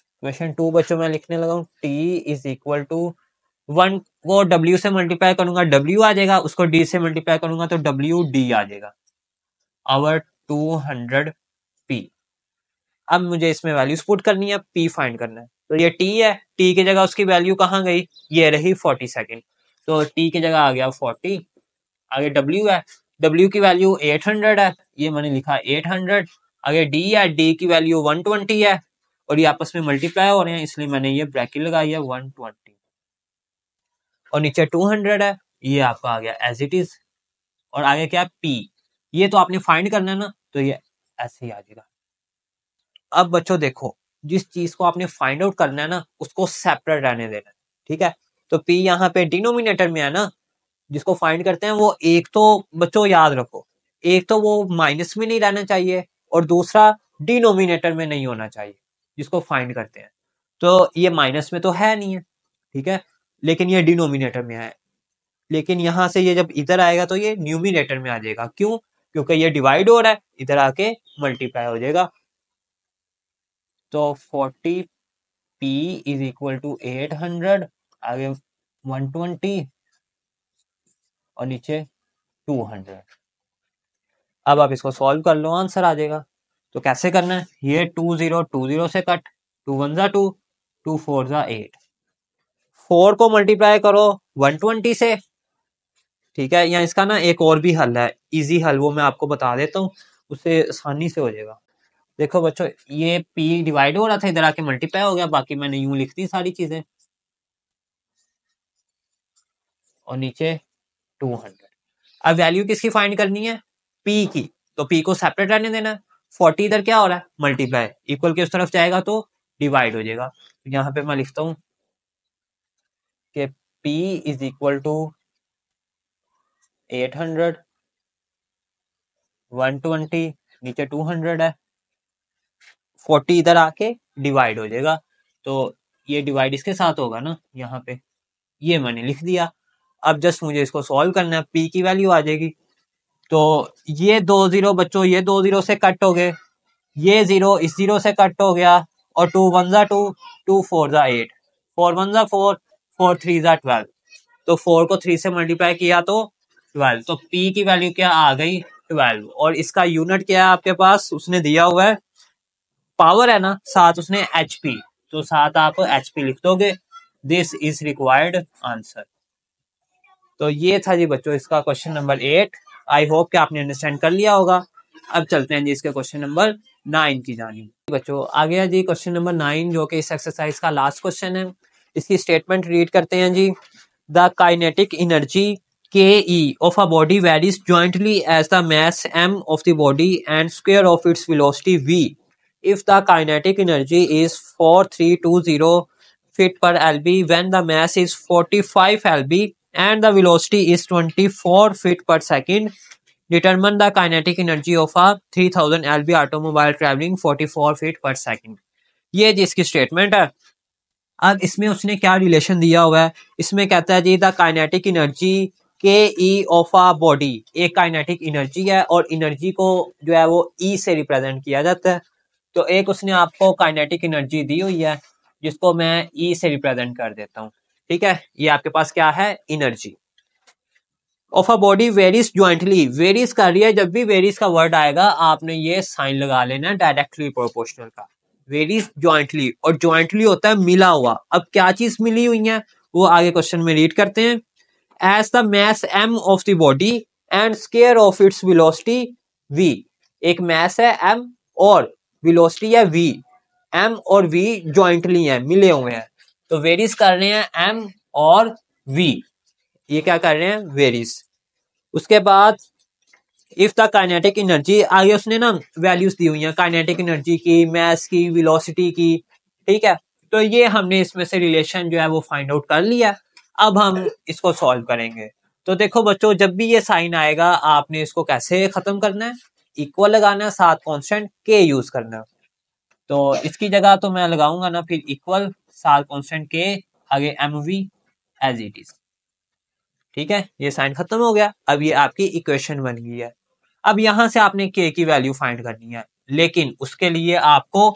Speaker 1: equation two बच्चों मैं लिखने लगा हूँ T is equal to one को डब्ल्यू से मल्टीप्लाई करूंगा डब्ल्यू आ जाएगा उसको डी से मल्टीप्लाई करूंगा तो डब्ल्यू डी आ जाएगा आवर टू हंड्रेड पी अब मुझे इसमें वैल्यू पुट करनी है पी फाइंड करना है तो ये टी है टी की जगह उसकी वैल्यू कहाँ गई ये रही फोर्टी सेकेंड तो टी की जगह आ गया फोर्टी आगे डब्ल्यू है डब्ल्यू की वैल्यू एट हंड्रेड है ये मैंने लिखा एट हंड्रेड आगे डी है डी की वैल्यू वन ट्वेंटी है और ये आपस में मल्टीप्लाई हो रहे हैं इसलिए मैंने ये ब्रैकेट लगाई है वन ट्वेंटी और नीचे टू हंड्रेड है ये आपका आ गया एज इट इज और आगे क्या पी ये तो आपने फाइंड करना है ना तो ये ऐसे ही आ जाएगा अब बच्चों देखो जिस चीज को आपने फाइंड आउट करना है ना उसको सेपरेट रहने देना ठीक है तो पी यहाँ पे डिनोमिनेटर में है ना जिसको फाइंड करते हैं वो एक तो बच्चों याद रखो एक तो वो माइनस में नहीं रहना चाहिए और दूसरा डिनोमिनेटर में नहीं होना चाहिए जिसको फाइंड करते हैं तो ये माइनस में तो है नहीं है ठीक है लेकिन ये डिनोमिनेटर में है लेकिन यहाँ से ये जब इधर आएगा तो ये न्यूमिनेटर में आ जाएगा क्यों क्योंकि ये डिवाइड हो रहा है इधर आके मल्टीप्लाई हो जाएगा तो 40 पी इज इक्वल टू 800 आगे 120 और नीचे 200 अब आप इसको सॉल्व कर लो आंसर आ जाएगा तो कैसे करना है ये टू जीरो टू जीरो से कट टू वन जा टू टू फोर जा एट फोर को मल्टीप्लाई करो वन ट्वेंटी से ठीक है या इसका ना एक और भी हल है इजी हल वो मैं आपको बता देता हूँ उससे आसानी से हो जाएगा देखो बच्चों ये पी डिवाइड हो रहा था इधर आके मल्टीप्लाई हो गया बाकी मैंने यूं लिख दी सारी चीजें और नीचे टू हंड्रेड अब वैल्यू किसकी फाइंड करनी है पी की तो पी को सेपरेट रहने देना फोर्टी इधर क्या हो रहा है मल्टीप्लाई इक्वल के उस तरफ जाएगा तो डिवाइड हो जाएगा तो यहाँ पे मैं लिखता हूं कि P is equal to eight hundred one twenty नीचे टू हंड्रेड है फोर्टी इधर आके डिवाइड हो जाएगा तो ये डिवाइड इसके साथ होगा ना यहाँ पे ये मैंने लिख दिया अब जस्ट मुझे इसको सॉल्व करना है पी की वैल्यू आ जाएगी तो ये दो जीरो बच्चों ये दो जीरो से कट हो गए ये जीरो इस जीरो से कट हो गया और टू वन ज़ा टू टू फोर ज़ा एट फोर वन ज़ा फोर फोर थ्री ज़ा ट्वेल्व तो फोर को थ्री से मल्टीप्लाई किया तो ट्वेल्व तो पी की वैल्यू क्या आ गई ट्वेल्व और इसका यूनिट क्या है आपके पास उसने दिया हुआ है पावर है ना साथ उसने एच पी तो साथ आप एच पी लिख दोगे दिस इज रिक्वायर्ड आंसर तो ये था जी बच्चों इसका question number eight I hope कि आपने अंडरस्टैंड कर लिया होगा अब चलते हैं जी इसके क्वेश्चन नंबर नाइन की जानी बच्चों आ गया जी क्वेश्चन नंबर नाइन जो कि इस एक्सरसाइज का लास्ट क्वेश्चन है इसकी स्टेटमेंट रीड करते हैं जी the kinetic energy K E of a body varies jointly as the mass m of the body and square of its velocity v if the kinetic energy is 4320 feet per lb when the mass is 45 lb and the velocity is 24 feet per second determine the kinetic energy of a 3000 lb automobile traveling 44 feet per second ये इसकी statement है अब इसमें उसने क्या relation दिया हुआ है इसमें कहता है जी the kinetic energy K E of a body एक काइनेटिक एनर्जी है और एनर्जी को जो है वो ई e से रिप्रेजेंट किया जाता है तो एक उसने आपको काइनेटिक एनर्जी दी हुई है जिसको मैं ई e से रिप्रेजेंट कर देता हूं ठीक है ये आपके पास क्या है energy of a body varies jointly varies कर रही है जब भी वेरीज का वर्ड आएगा आपने ये साइन लगा लेना डायरेक्टली प्रोपोर्शनल का वेरीज ज्वाइंटली और ज्वाइंटली होता है मिला हुआ अब क्या चीज मिली हुई है वो आगे क्वेश्चन में रीड करते हैं as the mass m of the body and square of its velocity v एक मैस है एम और विलोसिटी है वी एम और वी ज्वाइंटली हैं मिले हुए हैं तो वेरिस कर रहे हैं एम और वी ये क्या कर रहे हैं वेरिस उसके बाद इफ द काइनेटिक एनर्जी आगे उसने ना वैल्यूज दी हुई हैं काइनेटिक एनर्जी की मैस की वेलोसिटी की ठीक है तो ये हमने इसमें से रिलेशन जो है वो फाइंड आउट कर लिया अब हम इसको सॉल्व करेंगे तो देखो बच्चों जब भी ये साइन आएगा आपने इसको कैसे ख़त्म करना है इक्वल लगाना साथ कांस्टेंट के यूज करना तो इसकी जगह तो मैं लगाऊंगा ना फिर इक्वल साथ कांस्टेंट के आगे m v as it is ठीक है ये साइन खत्म हो गया अब ये आपकी इक्वेशन बन गई है अब यहां से आपने के की वैल्यू फाइंड करनी है लेकिन उसके लिए आपको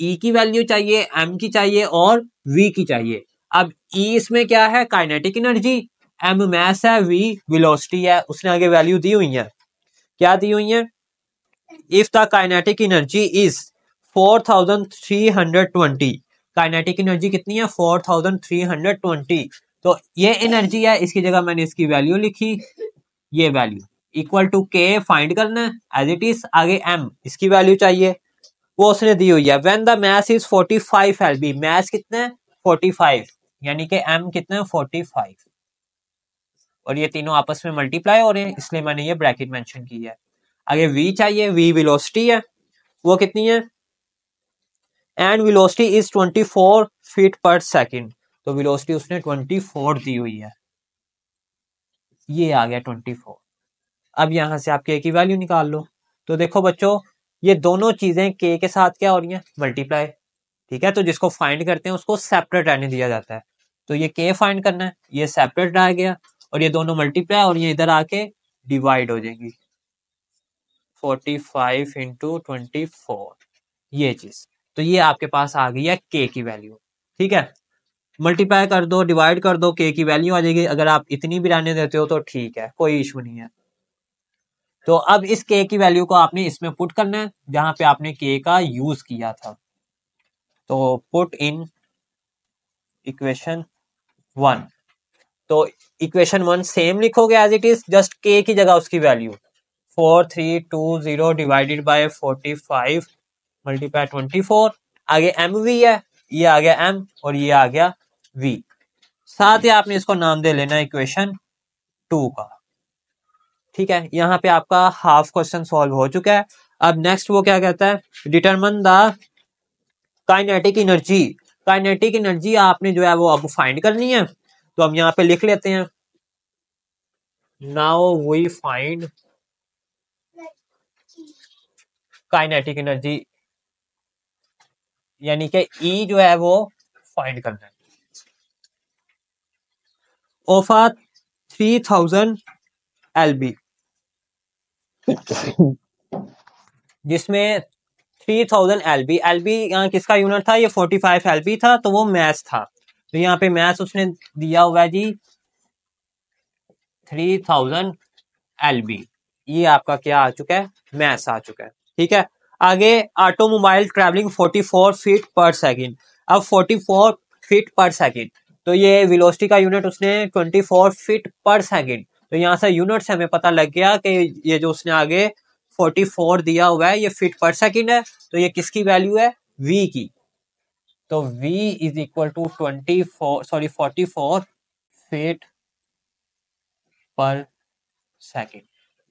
Speaker 1: ई e की वैल्यू चाहिए एम की चाहिए और वी की चाहिए अब ई e इसमें क्या है काइनेटिक एनर्जी एम मैस है वी वेलोसिटी है उसने आगे वैल्यू दी हुई है क्या दी हुई है if the kinetic energy is 4320 kinetic energy कितनी है 4320 तो ये एनर्जी है इसकी जगह मैंने इसकी वैल्यू लिखी ये value equal to K find करना है एज इट इज आगे एम इसकी वैल्यू चाहिए वो उसने दी हुई है व्हेन द मैथ इज 45 बी मैथ कितने है फाइव यानी कि एम कितने है फाइव और ये तीनों आपस में मल्टीप्लाई हो रहे हैं इसलिए मैंने ये ब्रैकेट मेंशन की है आगे वी चाहिए वी विलोसिटी है वो कितनी है and velocity is 24 feet per second तो विलोसिटी उसने 24 दी हुई है ये आ गया 24 अब यहां से आप के की वैल्यू निकाल लो तो देखो बच्चों ये दोनों चीजें के के साथ क्या हो रही हैं मल्टीप्लाई ठीक है तो जिसको फाइंड करते हैं उसको सेपरेट रहने दिया जाता है तो ये के फाइंड करना है ये सेपरेट रह गया और ये दोनों मल्टीप्लाई और ये इधर आके डिवाइड हो जाएगी forty five into twenty four ये चीज तो ये आपके पास आ गई है के की वैल्यू ठीक है मल्टीप्लाई कर दो डिवाइड कर दो के की वैल्यू आ जाएगी अगर आप इतनी भी रहने देते हो तो ठीक है कोई इशू नहीं है तो अब इस के की वैल्यू को आपने इसमें पुट करना है जहां पे आपने के का यूज किया था तो पुट इन इक्वेशन वन तो इक्वेशन वन सेम लिखोगे as it is just K की जगह उसकी वैल्यू four three two zero divided by forty five multiply twenty four आगे एम वी है ये आ गया एम और ये आ गया वी साथ ही आपने इसको नाम दे लेना इक्वेशन टू का ठीक है यहाँ पे आपका हाफ क्वेश्चन सॉल्व हो चुका है अब नेक्स्ट वो क्या कहता है determine the kinetic energy kinetic energy आपने जो है वो अब फाइंड करनी है तो हम यहाँ पे लिख लेते हैं now we find kinetic energy यानी कि ई e जो है वो फाइंड करना है ओफा थ्री थाउजेंड एल बी जिसमें three thousand L B L B यहाँ किसका यूनिट था ये फोर्टी फाइव एल बी था तो वो मैथ था तो यहाँ पे मैथ उसने दिया हुआ है जी थ्री थाउजेंड एल बी ये आपका क्या आ चुका है मैथ्स आ चुका है ठीक है आगे automobile travelling 44 feet per second अब 44 फीट पर सेकंड तो ये विलोस्टी का यूनिट उसने 24 फीट पर सेकंड तो यहाँ से यूनिट से हमें पता लग गया कि ये जो उसने आगे 44 दिया हुआ है ये फीट पर सेकंड है तो ये किसकी वैल्यू है v की तो v is equal to four sorry four feet per second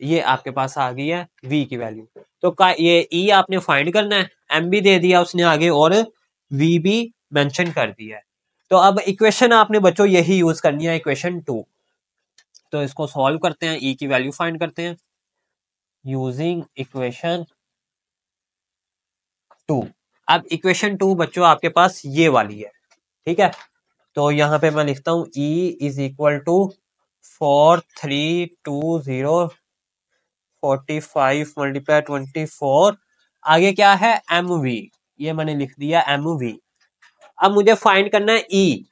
Speaker 1: ये आपके पास आ गई है वी की वैल्यू तो का ये ई e आपने फाइंड करना है एम भी दे दिया उसने आगे और वी भी मेंशन कर दिया है तो अब इक्वेशन आपने बच्चों यही यूज करनी है इक्वेशन टू तो इसको सॉल्व करते हैं ई e की वैल्यू फाइंड करते हैं यूजिंग इक्वेशन टू अब इक्वेशन टू बच्चों आपके पास ये वाली है ठीक है तो यहां पे मैं लिखता हूं E is equal to four three two zero forty five multiply twenty four आगे क्या है एम वी ये मैंने लिख दिया एम वी अब मुझे फाइंड करना है ई e,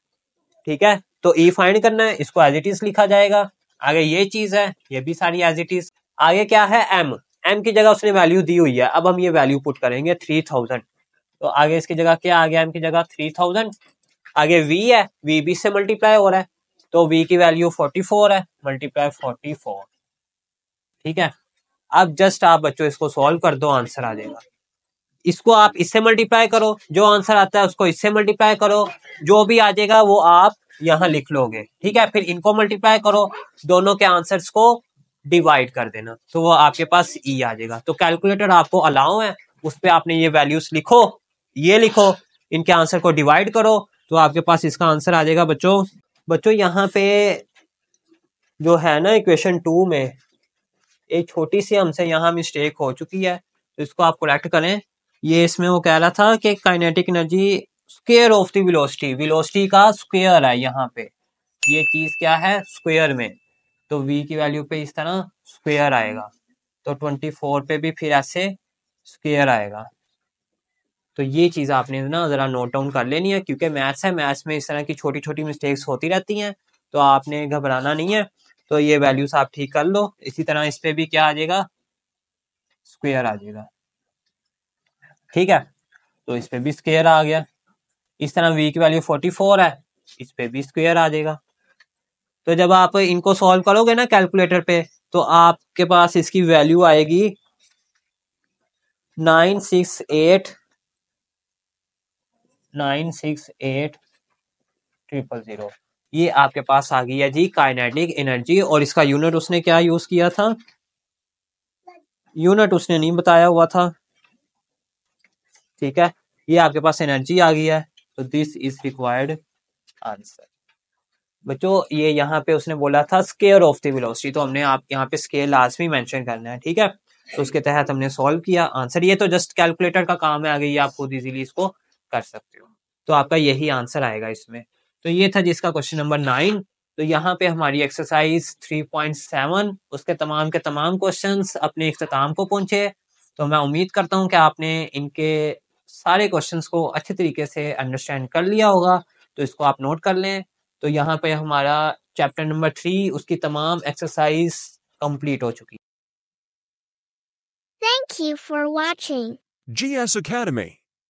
Speaker 1: ठीक है तो ई e फाइंड करना है इसको एज इट इज लिखा जाएगा आगे ये चीज है ये भी सारी एज इट इज आगे क्या है एम एम की जगह उसने वैल्यू दी हुई है अब हम ये वैल्यू पुट करेंगे थ्री थाउजेंड तो आगे इसकी जगह क्या आ गया एम की जगह थ्री थाउजेंड आगे वी है वी बी से मल्टीप्लाई हो रहा है तो वी की वैल्यू फोर्टी फोर है मल्टीप्लाई फोर्टी फोर ठीक है अब जस्ट आप बच्चों इसको सॉल्व कर दो आंसर आ जाएगा इसको आप इससे मल्टीप्लाई करो जो आंसर आता है उसको इससे मल्टीप्लाई करो जो भी आ जाएगा वो आप यहाँ लिख लोगे ठीक है फिर इनको मल्टीप्लाई करो दोनों के आंसर्स को डिवाइड कर देना तो वो आपके पास ई e आ जाएगा तो कैलकुलेटर आपको अलाउ है उस पर आपने ये वैल्यूज लिखो ये लिखो इनके आंसर को डिवाइड करो तो आपके पास इसका आंसर आ जाएगा बच्चों बच्चों यहाँ पे जो है ना इक्वेशन टू में एक छोटी सी हमसे यहाँ मिस्टेक हो चुकी है तो इसको आप कलेक्ट करें ये इसमें वो कह रहा था कि kinetic energy square of the velocity का स्क्वेयर है यहाँ पे ये चीज क्या है स्क्वेयर में तो v की वैल्यू पे इस तरह स्क्वेयर आएगा तो 24 पे भी फिर ऐसे स्क्वेयर आएगा तो ये चीज़ आपने ना ज़रा नोट डाउन कर लेनी है क्योंकि मैथ्स है मैथ्स में इस तरह की छोटी छोटी मिस्टेक्स होती रहती हैं तो आपने घबराना नहीं है तो ये वैल्यूज आप ठीक कर लो इसी तरह इस पे भी क्या आ जाएगा स्क्वेयर आ जाएगा ठीक है तो इस पे भी स्क्वेयर आ गया इस तरह वी की वैल्यू फोर्टी फोर है इस पे भी स्क्वेयर आ जाएगा तो जब आप इनको सॉल्व करोगे ना कैलकुलेटर पे तो आपके पास इसकी वैल्यू आएगी nine six eight nine six eight triple zero ये आपके पास आ गई है जी काइनेटिक एनर्जी और इसका यूनिट उसने क्या यूज किया था यूनिट उसने नहीं बताया हुआ था ठीक है ये आपके पास एनर्जी आ गई है तो दिस इज रिक्वायर्ड आंसर बच्चों ये यहाँ पे उसने बोला था स्केयर ऑफ द वेलोसिटी तो हमने आप यहाँ पे स्केयर लाजमी मेंशन करना है ठीक है तो उसके तहत हमने सॉल्व किया आंसर ये तो जस्ट कैलकुलेटर का काम है आगे ये आप खुद इजीली इसको कर सकते हो तो आपका यही आंसर आएगा इसमें तो ये था जिसका क्वेश्चन नंबर नाइन तो यहाँ पे हमारी एक्सरसाइज 3.7 उसके तमाम के तमाम क्वेश्चंस अपने अख्ताम को पहुंचे तो मैं उम्मीद करता हूँ कि आपने इनके सारे क्वेश्चंस को अच्छे तरीके से अंडरस्टैंड कर लिया होगा तो इसको आप नोट कर लें तो यहाँ पे हमारा चैप्टर नंबर थ्री उसकी तमाम एक्सरसाइज कंप्लीट हो चुकी thank you for watching G S academy